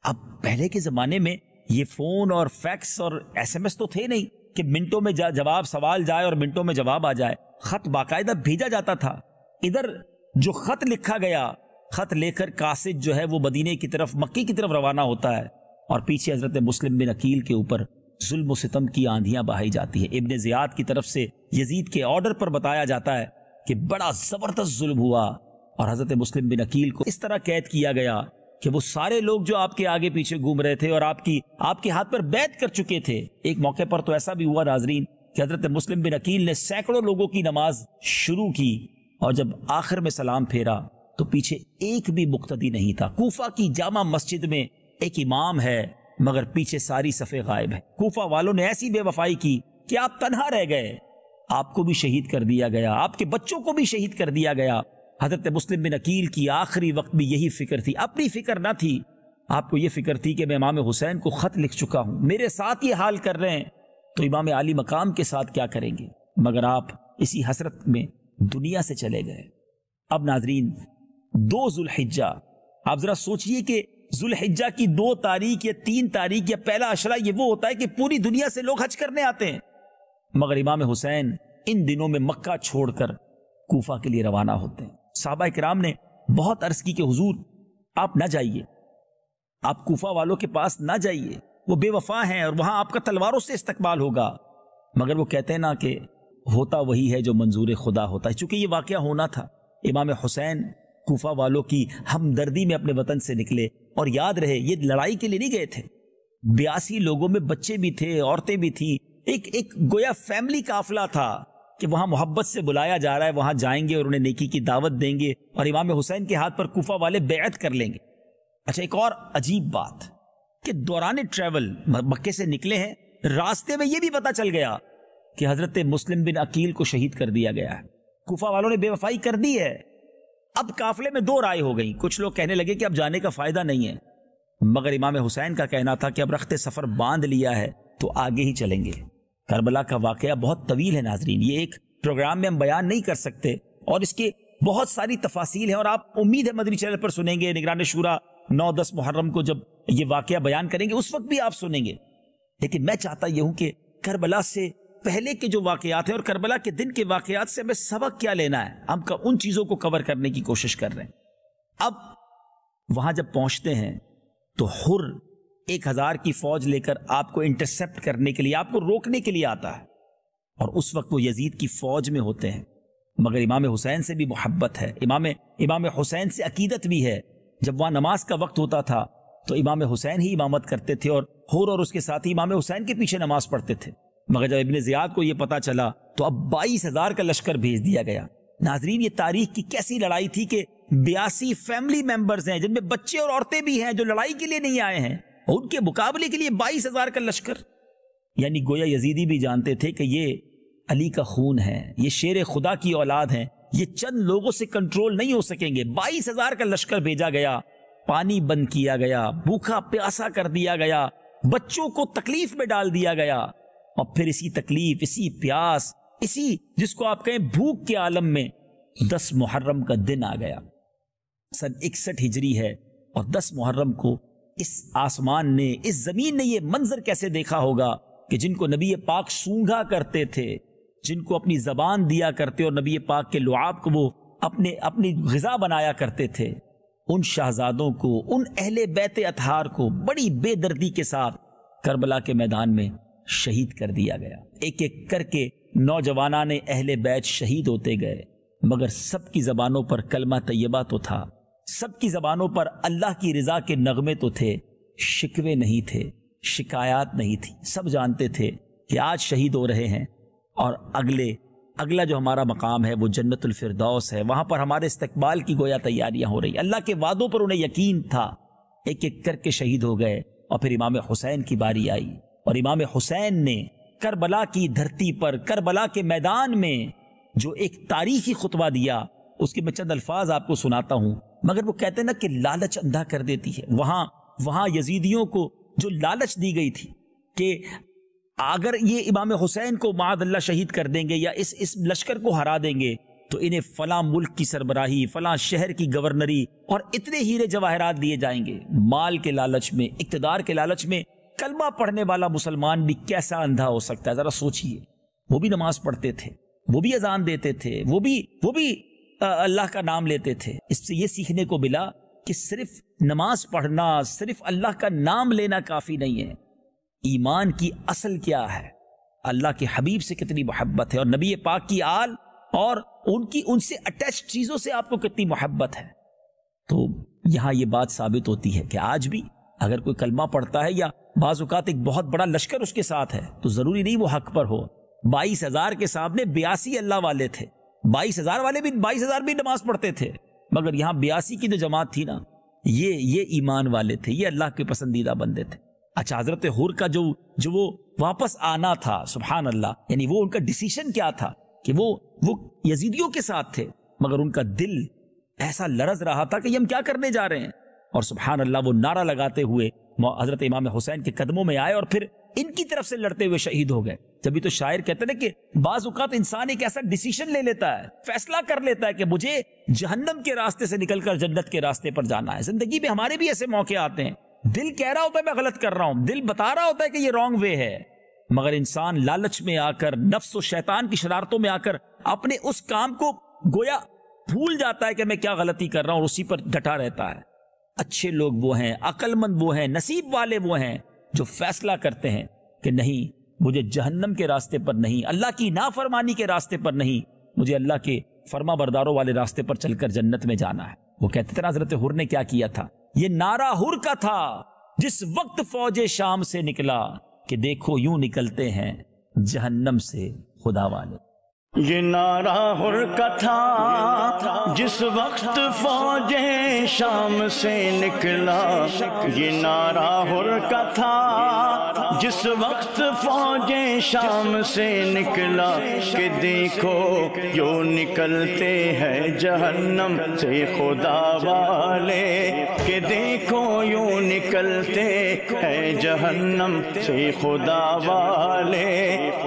अब पहले के जमाने में ये फोन और फैक्स और एस एम एस तो थे नहीं कि मिनटों में जवाब सवाल जाए और मिनटों में जवाब आ जाए खत बाकायदा भेजा जाता था इधर जो खत लिखा गया खत लेकर कासिद जो है वो मदीने की तरफ मक्की की तरफ रवाना होता है और पीछे हजरत मुस्लिम बिन अकील के ऊपर जुल्म सितम की आंधियां बहाई जाती है इब्ने जियाद की तरफ से यजीद के ऑर्डर पर बताया जाता है कि बड़ा जबरदस्त जुल्म हुआ और हजरत मुस्लिम बिन अकील को इस तरह कैद किया गया कि वो सारे लोग जो आपके आगे पीछे घूम रहे थे और आपकी आपके हाथ पर बैत कर चुके थे एक मौके पर तो ऐसा भी हुआ नाजरीन कि हजरत मुस्लिम बिन अकील ने सैकड़ों लोगों की नमाज शुरू की और जब आखिर में सलाम फेरा तो पीछे एक भी मुख्तदी नहीं था कोफा की जामा मस्जिद में एक इमाम है मगर पीछे सारी सफ़े गायब है कोफा वालों ने ऐसी बेवफाई की कि आप तनहा रह गए आपको भी शहीद कर दिया गया आपके बच्चों को भी शहीद कर दिया गया हजरत मुस्लिम बिन अकील की आखिरी वक्त भी यही फिक्र थी अपनी फिक्र ना थी आपको ये फिक्र थी कि मैं इमाम हुसैन को ख़त लिख चुका हूँ मेरे साथ ये हाल कर रहे हैं तो इमाम आली मकाम के साथ क्या करेंगे मगर आप इसी हसरत में दुनिया से चले गए अब नाजरीन दो जुल्हिज्जा आप जरा सोचिए कि जुल्हिज्जा की दो तारीख या तीन तारीख या पहला अशरा ये वो होता है कि पूरी दुनिया से लोग हज करने आते हैं मगर इमाम हुसैन इन दिनों में मक्का छोड़कर कोफा के लिए रवाना होते हैं साहबा कराम ने बहुत अर्ज की कि हजूर आप ना जाइए आप कोफा वालों के पास ना जाइए वो बेवफा हैं और वहां आपका तलवारों से इस्तकबाल होगा मगर वो कहते हैं ना कि होता वही है जो मंजूर खुदा होता है चूंकि ये वाक़ होना था इमाम हुसैन कोफा वालों की हमदर्दी में अपने वतन से निकले और याद रहे ये लड़ाई के लिए नहीं गए थे बयासी लोगों में बच्चे भी थे औरतें भी थी एक एक गोया फैमिली काफिला था कि वहां मोहब्बत से बुलाया जा रहा है वहां जाएंगे और उन्हें नेकी की दावत देंगे और इमाम हुसैन के हाथ पर कोफा वाले बेअत कर लेंगे अच्छा एक और अजीब बात कि दौरान ट्रेवल मक्के से निकले हैं रास्ते में यह भी पता चल गया कि हजरत मुस्लिम बिन अकील को शहीद कर दिया गया है कुफा वालों ने बेवफाई कर दी है अब काफिले में दो राय हो गई कुछ लोग कहने लगे कि अब जाने का फायदा नहीं है मगर इमाम हुसैन का कहना था कि अब रखते सफर बांध लिया है तो आगे ही चलेंगे करबला का वाक़ बहुत तवील है नाजरीन ये एक प्रोग्राम में हम बयान नहीं कर सकते और इसके बहुत सारी तफासिल है और आप उम्मीद है मदनी चैनल पर सुनेंगे निगरान शूरा नौ दस मुहर्रम को जब ये वाक़ बयान करेंगे उस वक्त भी आप सुनेंगे लेकिन मैं चाहता यह हूं कि करबला से पहले के जो वाक़ात हैं और करबला के दिन के वाक़ात से हमें सबक क्या लेना है हम उन चीज़ों को कवर करने की कोशिश कर रहे हैं अब वहां जब पहुंचते हैं तो हुर एक हजार की फौज लेकर आपको इंटरसेप्ट करने के लिए आपको रोकने के लिए आता है और उस वक्त वो यजीद की फौज में होते हैं मगर इमाम हुसैन से भी मोहब्बत है इमाम इमाम हुसैन से अकीदत भी है जब वहाँ नमाज का वक्त होता था तो इमाम हुसैन ही इमामत करते थे और हुर और उसके साथ ही इमाम हुसैन के पीछे नमाज पढ़ते थे मगर जब इबन ज़ियाद को यह पता चला तो अब बाईस हजार का लश्कर भेज दिया गया नाजरीन ये तारीख की कैसी लड़ाई थी कि बयासी फैमिली मेंबर्स हैं जिनमें बच्चे और औरतें भी हैं जो लड़ाई के लिए नहीं आए हैं और उनके मुकाबले के लिए बाईस हजार का लश्कर यानी गोया यजीदी भी जानते थे कि ये अली का खून है ये शेर खुदा की औलाद है ये चंद लोगों से कंट्रोल नहीं हो सकेंगे बाईस हजार का लश्कर भेजा गया पानी बंद किया गया भूखा प्यासा कर दिया गया बच्चों को तकलीफ में डाल दिया गया और फिर इसी तकलीफ इसी प्यास इसी जिसको आप कहें भूख के आलम में दस मुहर्रम का दिन आ गया सन इकसठ हिजरी है और दस मुहर्रम को इस आसमान ने इस जमीन ने यह मंजर कैसे देखा होगा कि जिनको नबी पाक सूंघा करते थे जिनको अपनी जबान दिया करते और नबी पाक के लुआब को वो अपने अपनी गजा बनाया करते थे उन शहजादों को उन अहले बैत अतहार को बड़ी बेदर्दी के साथ करबला के मैदान में शहीद कर दिया गया एक एक करके नौजवाना ने अहले बैच शहीद होते गए मगर सबकी जबानों पर कलमा तयबा तो था सबकी जबानों पर अल्लाह की रजा के नगमे तो थे शिकवे नहीं थे शिकायत नहीं थी सब जानते थे कि आज शहीद हो रहे हैं और अगले अगला जो हमारा मकाम है वो जन्नतफरदौस है वहाँ पर हमारे इस्तकबाल की गोया तैयारियाँ हो रही अल्लाह के वादों पर उन्हें यकीन था एक एक करके शहीद हो गए और फिर इमाम हुसैन की बारी आई और इमाम हुसैन ने करबला की धरती पर करबला के मैदान में जो एक तारीखी खुतबा दिया उसके मैं चंद अल्फाज आपको सुनाता हूँ मगर वो कहते हैं ना कि लालच अंधा कर देती है वहां वहां यजीदियों को जो लालच दी गई थी कि अगर ये इमाम हुसैन को मादल्ला शहीद कर देंगे या इस इस लश्कर को हरा देंगे तो इन्हें फला मुल्क की सरबराही फला शहर की गवर्नरी और इतने हीरे जवाहरात दिए जाएंगे माल के लालच में इकतदार के लालच में कलमा पढ़ने वाला मुसलमान भी कैसा अंधा हो सकता है जरा सोचिए वो भी नमाज पढ़ते थे वो भी अजान देते थे वो भी वो भी अल्लाह का नाम लेते थे इससे ये सीखने को मिला कि सिर्फ नमाज पढ़ना सिर्फ अल्लाह का नाम लेना काफी नहीं है ईमान की असल क्या है अल्लाह के हबीब से कितनी मोहब्बत है और नबी पाक की आल और उनकी उनसे अटैच चीजों से आपको कितनी मोहब्बत है तो यहां ये बात साबित होती है कि आज भी अगर कोई कलमा पढ़ता है या बाजुकात एक बहुत बड़ा लश्कर उसके साथ है तो जरूरी नहीं वो हक पर हो बाईस हजार के सामने बयासी अल्लाह वाले थे बाईस हजार वाले भी बाईस हजार भी नमाज पढ़ते थे मगर यहाँ बयासी की जो जमात थी ना ये ये ईमान वाले थे ये अल्लाह के पसंदीदा बंदे थे अच्छा हजरत हुर का जो जो वो वापस आना था सुबहान अल्लाह यानी वो उनका डिसीशन क्या था कि वो वो यजीदियों के साथ थे मगर उनका दिल ऐसा लरज रहा था कि हम क्या करने जा रहे हैं और सुबहान अल्लाह वो नारा लगाते हुए हजरत इमाम हुसैन के कदमों में आए और फिर इनकी तरफ से लड़ते हुए शहीद हो गए तभी तो शायर कहते ना कि बाजुकात इंसान एक ऐसा डिसीजन ले लेता है फैसला कर लेता है कि मुझे जहन्नम के रास्ते से निकलकर जन्नत के रास्ते पर जाना है जिंदगी में हमारे भी ऐसे मौके आते हैं दिल कह रहा होता है मैं गलत कर रहा हूं दिल बता रहा होता है कि ये रॉन्ग वे है मगर इंसान लालच में आकर नफ्स और शैतान की शरारतों में आकर अपने उस काम को गोया भूल जाता है कि मैं क्या गलती कर रहा हूं उसी पर डटा रहता है अच्छे लोग वो हैं अकलमंद वो हैं नसीब वाले वो हैं जो फैसला करते हैं कि नहीं मुझे जहन्नम के रास्ते पर नहीं अल्लाह की नाफरमानी के रास्ते पर नहीं मुझे अल्लाह के फर्मा बरदारों वाले रास्ते पर चलकर जन्नत में जाना है वो कहते थे हजरत हुर ने क्या किया था ये नारा हुर का था जिस वक्त फौज शाम से निकला कि देखो यूं निकलते हैं जहन्नम से खुदा वाले
ये नाराहुल कथा जिस वक्त फौजे शाम से निकला ये नाराहुल कथा जिस वक्त फौजे शाम से निकला कि देखो जो निकलते हैं जहन्नम से खुदा वाले कि देखो यूं निकलते जहन्नम से खुदा वाले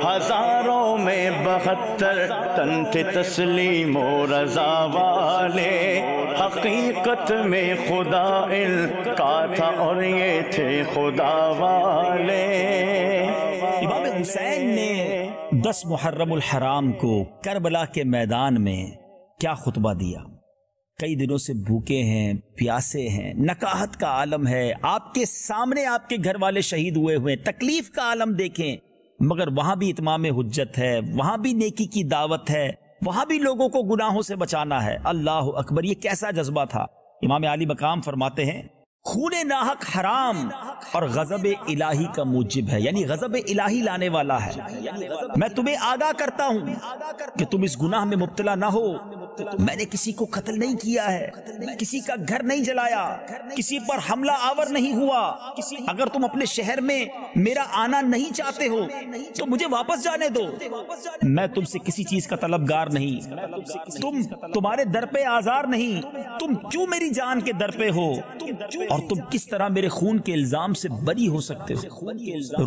हजारों में बहत्तर तन तस्लीम रजा वाले हकीकत में खुदा का था और ये थे खुदा वाले इमाम हुसैन ने
दस मुहर्रम हराम को करबला के मैदान में क्या खुतबा दिया कई दिनों से भूखे हैं प्यासे हैं नकाहत का आलम है आपके सामने आपके घर वाले शहीद हुए हुए तकलीफ का आलम देखें मगर वहां भी इतमाम हजत है वहां भी नेकी की दावत है वहां भी लोगों को गुनाहों से बचाना है अल्लाह अकबर ये कैसा जज्बा था इमाम अली मकाम फरमाते हैं खून नाहक हराम और गजब इलाही का मूजिब है यानी गजब इलाही लाने वाला है मैं तुम्हें आगाह करता हूँ कि तुम इस गुनाह में मुबतला ना हो मैंने किसी को कत्ल नहीं किया है किसी का घर नहीं जलाया किसी पर हमला आवर नहीं हुआ अगर तुम अपने शहर में मेरा आना नहीं चाहते हो तो मुझे वापस जाने दो मैं तुमसे किसी चीज का तलबगार नहीं तुम तुम्हारे दर पे आजार नहीं तुम क्यों मेरी जान के दर पे हो और तुम किस तरह मेरे खून के इल्जाम से बरी हो सकते हो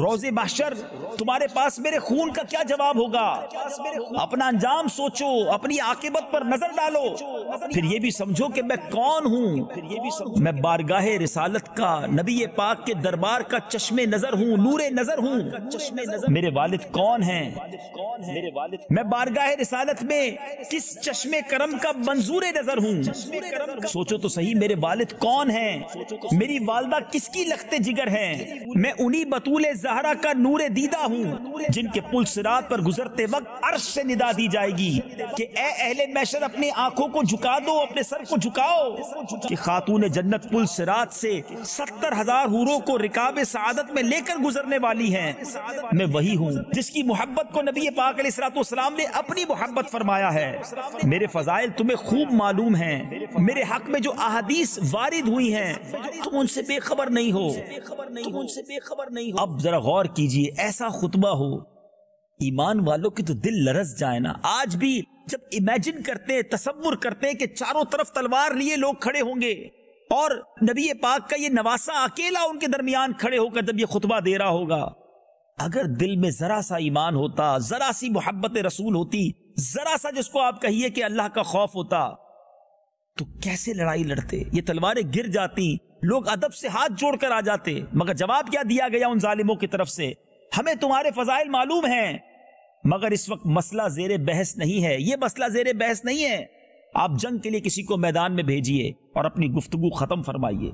रोजे बाशर तुम्हारे पास मेरे खून का क्या जवाब होगा अपना अंजाम सोचो अपनी आकेबत पर नजर नजर डालो फिर ये भी समझो कि मैं कौन हूँ मैं बारगाह रिसालत का नबी पाक के दरबार का चश्मे नजर हूँ नूरे नजर हूँ मेरे वालिद कौन है मैं बारगाह रिसालत में किस चश्मे करम का मंजूर नजर हूँ सोचो तो सही मेरे वालिद कौन है मेरी वालदा किसकी लखते जिगर है मैं उन्हीं बतूल जहरा का नूर दीदा हूँ जिनके पुल सिरात पर गुजरते वक्त अर्श से निदा दी जाएगी कि ए अहले मैशर अपनी आंखों को झुका दो अपने सर को झुकाओ कि खातून जन्नत पुल सिरात से सत्तर हजार हूरों को रिकाब सदत में लेकर गुजरने वाली है मैं वही हूँ जिसकी मोहब्बत को नबी पाक सलाम ने अपनी मोहब्बत फरमाया है मेरे फजाइल तुम्हें खूब मालूम है मेरे हक में जो अहदीस वारिद हुई है तुम उनसे बेखबर नहीं हो तुम उनसे बेखबर नहीं हो अब जरा गौर कीजिए ऐसा खुतबा हो ईमान वालों की तो दिल लरस जाए ना आज भी जब इमेजिन करते हैं तस्वुर करते हैं कि चारों तरफ तलवार लिए लोग खड़े होंगे और नबी पाक का ये नवासा अकेला उनके दरमियान खड़े होकर जब ये खुतबा दे रहा होगा अगर दिल में जरा सा ईमान होता जरा सी मोहब्बत रसूल होती जरा सा जिसको आप कहिए कि अल्लाह का खौफ होता तो कैसे लड़ाई लड़ते ये तलवारें गिर जाती लोग अदब से हाथ जोड़कर आ जाते मगर जवाब क्या दिया गया उन जालिमों की तरफ से हमें तुम्हारे फजाइल मालूम हैं मगर इस वक्त मसला जेर बहस नहीं है यह मसला जेर बहस नहीं है आप जंग के लिए किसी को मैदान में भेजिए और अपनी गुफ्तगु खत्म फरमाइए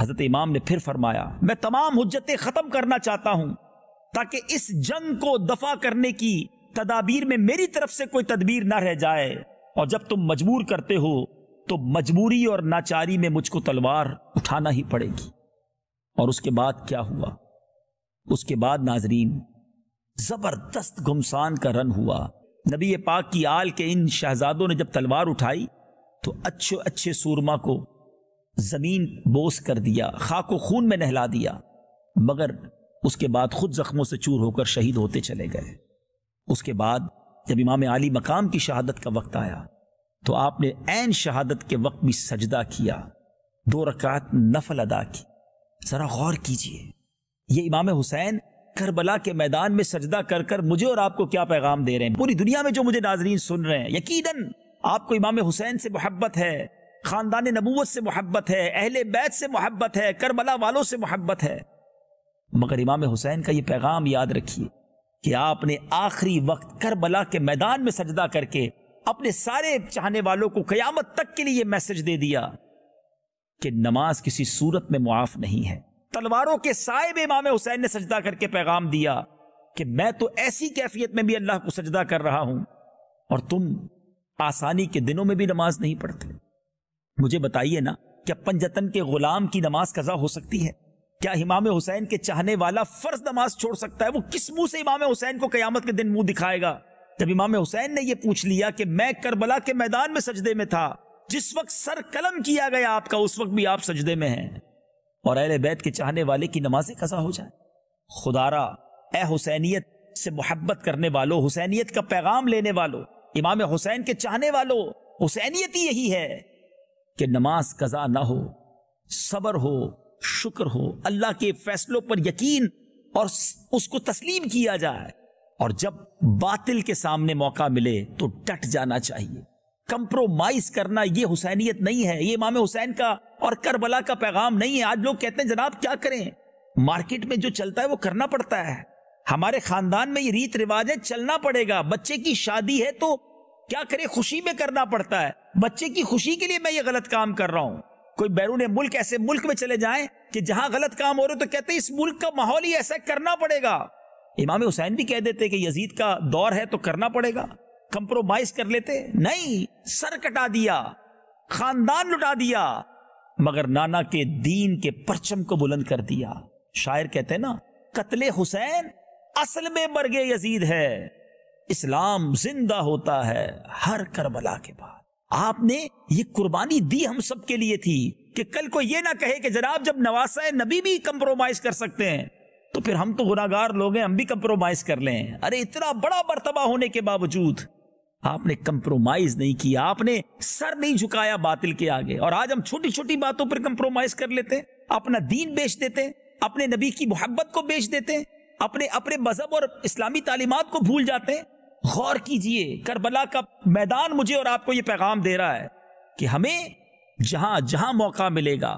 हजरत इमाम ने फिर फरमाया मैं तमाम हजतें खत्म करना चाहता हूं ताकि इस जंग को दफा करने की तदाबीर में मेरी तरफ से कोई तदबीर ना रह जाए और जब तुम मजबूर करते हो तो मजबूरी और नाचारी में मुझको तलवार उठाना ही पड़ेगी और उसके बाद क्या हुआ उसके बाद नाजरीन जबरदस्त गुमसान का रन हुआ नबी पाक की आल के इन शहजादों ने जब तलवार उठाई तो अच्छे अच्छे सूरमा को जमीन बोस कर दिया खाक खून में नहला दिया मगर उसके बाद खुद जख्मों से चूर होकर शहीद होते चले गए उसके बाद जब इमाम आली मकाम की शहादत का वक्त आया तो आपने ऐन शहादत के वक्त भी सजदा किया दो रकात नफल अदा की ज़रा गौर कीजिए यह इमाम हुसैन करबला के मैदान में सजदा कर कर मुझे और आपको क्या पैगाम दे रहे हैं पूरी दुनिया में जो मुझे नाजरीन सुन रहे हैं यकीनन आपको इमाम हुसैन से मोहब्बत है खानदान नबूत से मोहब्बत है अहल बैत से मोहब्बत है करबला वालों से मोहब्बत है मगर इमाम हुसैन का यह पैगाम याद रखिए कि आपने आखिरी वक्त करबला के मैदान में सजदा करके अपने सारे चाहने वालों को कयामत तक के लिए मैसेज दे दिया कि नमाज किसी सूरत में मुआफ नहीं है तलवारों के में इमाम हुसैन ने सजदा करके पैगाम दिया कि मैं तो ऐसी कैफियत में भी अल्लाह को सजदा कर रहा हूं और तुम आसानी के दिनों में भी नमाज नहीं पढ़ते मुझे बताइए ना क्या पंजतन के गुलाम की नमाज कजा हो सकती है क्या इमाम हुसैन के चाहने वाला फर्ज नमाज छोड़ सकता है वो किस मुंह से इमाम हुसैन को कयामत के दिन मुंह दिखाएगा जब इमाम हुसैन ने यह पूछ लिया कि मैं करबला के मैदान में सजदे में था जिस वक्त सर कलम किया गया आपका उस वक्त भी आप सजदे में हैं और अहल बैत के चाहने वाले की नमाजें कसा हो जाए खुदारा ए हुसैनियत से मोहब्बत करने वालों हुसैनियत का पैगाम लेने वालों इमाम हुसैन के चाहने वालों हुसैनियत ही यही है कि नमाज कजा ना हो सबर हो शुक्र हो अल्लाह के फैसलों पर यकीन और उसको तस्लीम किया जाए और जब बातिल के सामने मौका मिले तो डट जाना चाहिए कंप्रोमाइज करना ये हुसैनियत नहीं है ये इमाम हुसैन का और करबला का पैगाम नहीं है आज लोग कहते हैं जनाब क्या करें मार्केट में जो चलता है वो करना पड़ता है हमारे खानदान में ये रीत रिवाज है चलना पड़ेगा बच्चे की शादी है तो क्या करे खुशी में करना पड़ता है बच्चे की खुशी के लिए मैं ये गलत काम कर रहा हूं कोई बैरून मुल्क ऐसे मुल्क में चले जाए कि जहां गलत काम हो रहे तो कहते हैं इस मुल्क का माहौल ही ऐसा करना पड़ेगा इमाम हुसैन भी कह देते कि यजीद का दौर है तो करना पड़ेगा कंप्रोमाइज कर लेते नहीं सर कटा दिया खानदान लुटा दिया मगर नाना के दीन के परचम को बुलंद कर दिया शायर कहते हैं ना कतले हुसैन असल में बरगे यजीद है इस्लाम जिंदा होता है हर करबला के बाद आपने ये कुर्बानी दी हम सब के लिए थी कि कल को ये ना कहे कि जनाब जब नवासा नबी भी कंप्रोमाइज कर सकते हैं तो फिर हम तो गुनागार लोग हैं हम भी कंप्रोमाइज कर लें अरे इतना बड़ा मरतबा होने के बावजूद आपने कंप्रोमाइज नहीं किया आपने सर नहीं झुकाया बातिल के आगे और आज हम छोटी छोटी बातों पर कंप्रोमाइज कर लेते हैं अपना दीन बेच देते हैं अपने नबी की मोहब्बत को बेच देते हैं अपने अपने मजहब और इस्लामी तालीमत को भूल जाते हैं गौर कीजिए करबला का मैदान मुझे और आपको ये पैगाम दे रहा है कि हमें जहां जहां मौका मिलेगा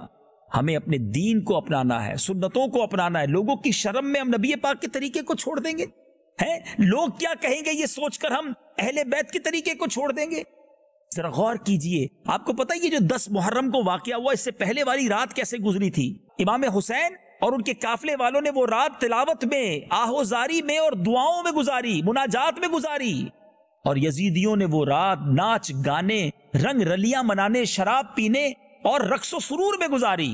हमें अपने दीन को अपनाना है सुन्नतों को अपनाना है लोगों की शर्म में हम नबी पाक के तरीके को छोड़ देंगे हैं लोग क्या कहेंगे ये सोचकर हम अहले बैत के तरीके को छोड़ देंगे जरा गौर कीजिए आपको पता है ये जो दस मुहर्रम को वाक़ हुआ इससे पहले वाली रात कैसे गुजरी थी इमाम हुसैन और उनके काफले वालों ने वो रात तिलावत में आहोजारी में और दुआओं में गुजारी मुनाजात में गुजारी और यजीदियों ने वो रात नाच गाने रंग रलिया मनाने शराब पीने और रक्सो सुरूर में गुजारी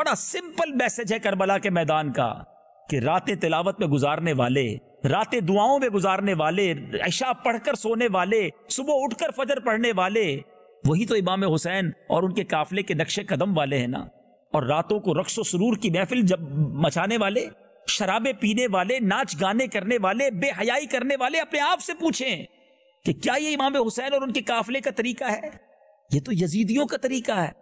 बड़ा सिंपल मैसेज है करबला के मैदान का कि रातें तिलावत में गुजारने वाले रातें दुआओं में गुजारने वाले ऐशा पढ़कर सोने वाले सुबह उठकर फजर पढ़ने वाले वही तो इमाम हुसैन और उनके काफिले के नक्शे कदम वाले हैं ना और रातों को रक्सो सुरूर की महफिल जब मचाने वाले शराबे पीने वाले नाच गाने करने वाले बेहयाई करने वाले अपने आप से पूछें कि क्या ये इमाम हुसैन और उनके काफिले का तरीका है ये तो यजीदियों का तरीका है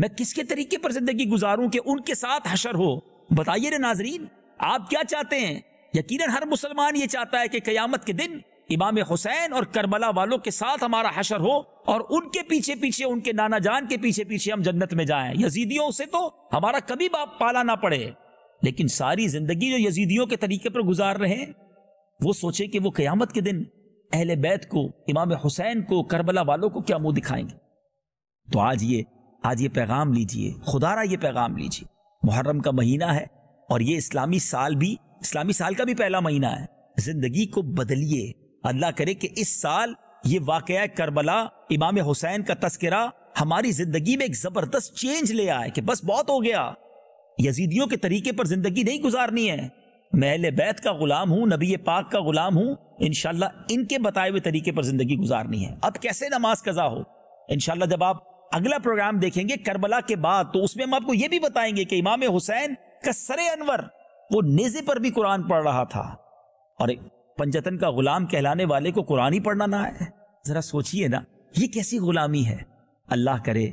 मैं किसके तरीके पर जिंदगी गुजारूं कि उनके साथ हशर हो बताइए ना नाजरीन आप क्या चाहते हैं यकीन हर मुसलमान ये चाहता है कि कयामत के दिन इमाम हुसैन और करबला वालों के साथ हमारा हशर हो और उनके पीछे पीछे उनके नाना जान के पीछे पीछे हम जन्नत में जाए यजीदियों से तो हमारा कभी बाप पाला ना पड़े लेकिन सारी जिंदगी जो यजीदियों के तरीके पर गुजार रहे हैं वो सोचे कि वो कयामत के दिन अहल बैत को इमाम हुसैन को करबला वालों को क्या मुंह दिखाएंगे तो आज ये आज ये पैगाम लीजिए खुदारा ये पैगाम लीजिए मुहर्रम का महीना है और ये इस्लामी साल भी इस्लामी साल का भी पहला महीना है जिंदगी को बदलिए अल्लाह करे कि इस साल ये वाक़ करबला इमाम हुसैन का तस्करा हमारी जिंदगी में एक जबरदस्त चेंज ले आए कि बस बहुत हो गया यजीदियों के तरीके पर जिंदगी नहीं गुजारनी है महल बैत का गुलाम हूं नबी पाक का गुलाम हूं इनशाला इनके बताए हुए तरीके पर जिंदगी गुजारनी है अब कैसे नमाज कजा हो इनशाला जब आप अगला प्रोग्राम देखेंगे करबला के बाद तो उसमें हम आपको यह भी बताएंगे कि इमाम हुसैन का सरे अनवर वो नेजे पर भी कुरान पढ़ रहा था और पंजतन का गुलाम कहलाने वाले को कुरान ही पढ़ना ना है जरा सोचिए ना ये कैसी गुलामी है अल्लाह करे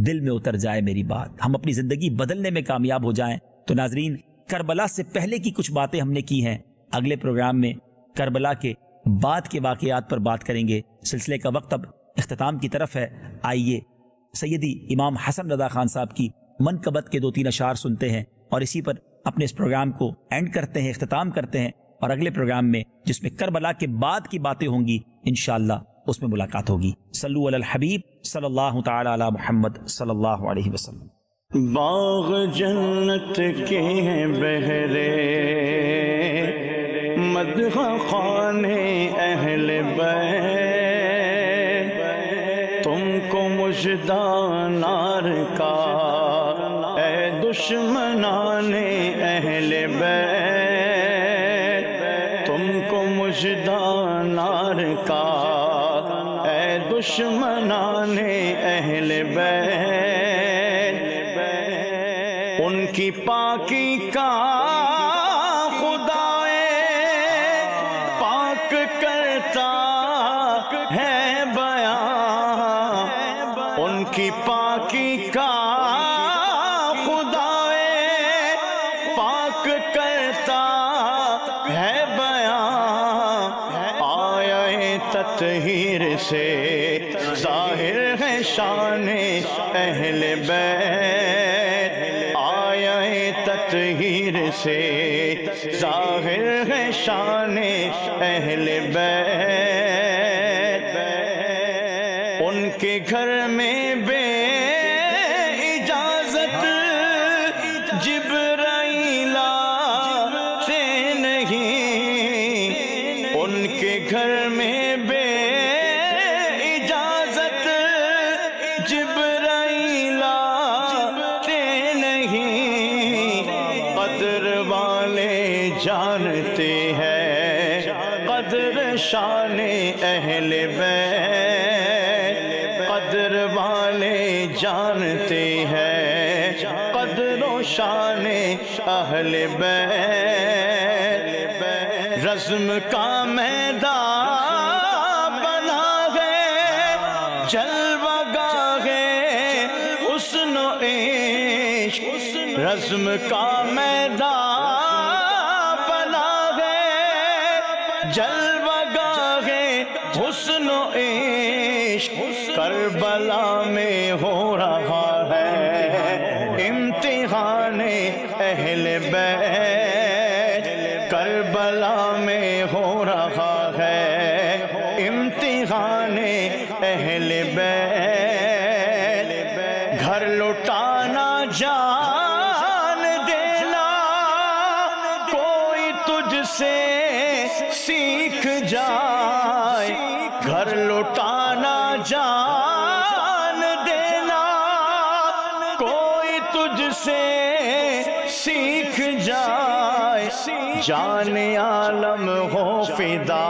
दिल में उतर जाए मेरी बात हम अपनी जिंदगी बदलने में कामयाब हो जाएं तो नाजरीन करबला से पहले की कुछ बातें हमने की हैं अगले प्रोग्राम में करबला के बाद के वाकयात पर बात करेंगे सिलसिले का वक्त अब अख्ताम की तरफ है आइए सैदी इमाम हसन रदा खान साहब की मनकबत के दो तीन अशार सुनते हैं और इसी पर अपने इस प्रोग्राम को एंड करते हैं अख्ताम करते हैं और अगले प्रोग्राम में जिसमें करबला के बाद की बातें होंगी इन उसमें मुलाकात होगी सल्लू अल हबीब सल्लल्लाहु ताला मोहम्मद सल्लल्लाहु अलैहि वसल्लम
बाग जन्नत के हैं बहरे मदहा खाने अहल तुमको मुझदा नार का ए दुश्मन अहले बैत आया ततहीर से जाहिर है शान अहले बैत का जाए घर लौटाना जान देना कोई तुझसे सीख जाए जान आलम हो फिदा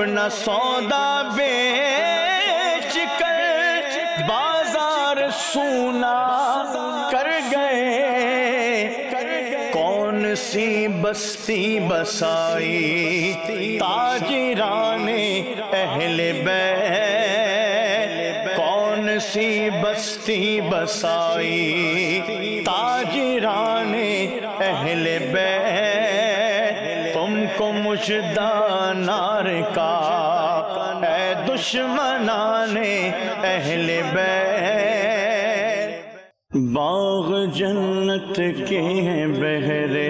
अपना सौदा बेच कर बाजार सुना कर गए कौन सी बस्ती बसाई ताजराने अहले बै कौन सी बस्ती बसाई ताजराने अहले बै तुमको मुझदा अनार का ए ने अहले बै बाग जन्नत के हैं बहरे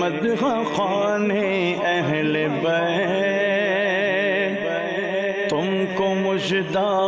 मदह खाने अहल बै तुमको मुझदा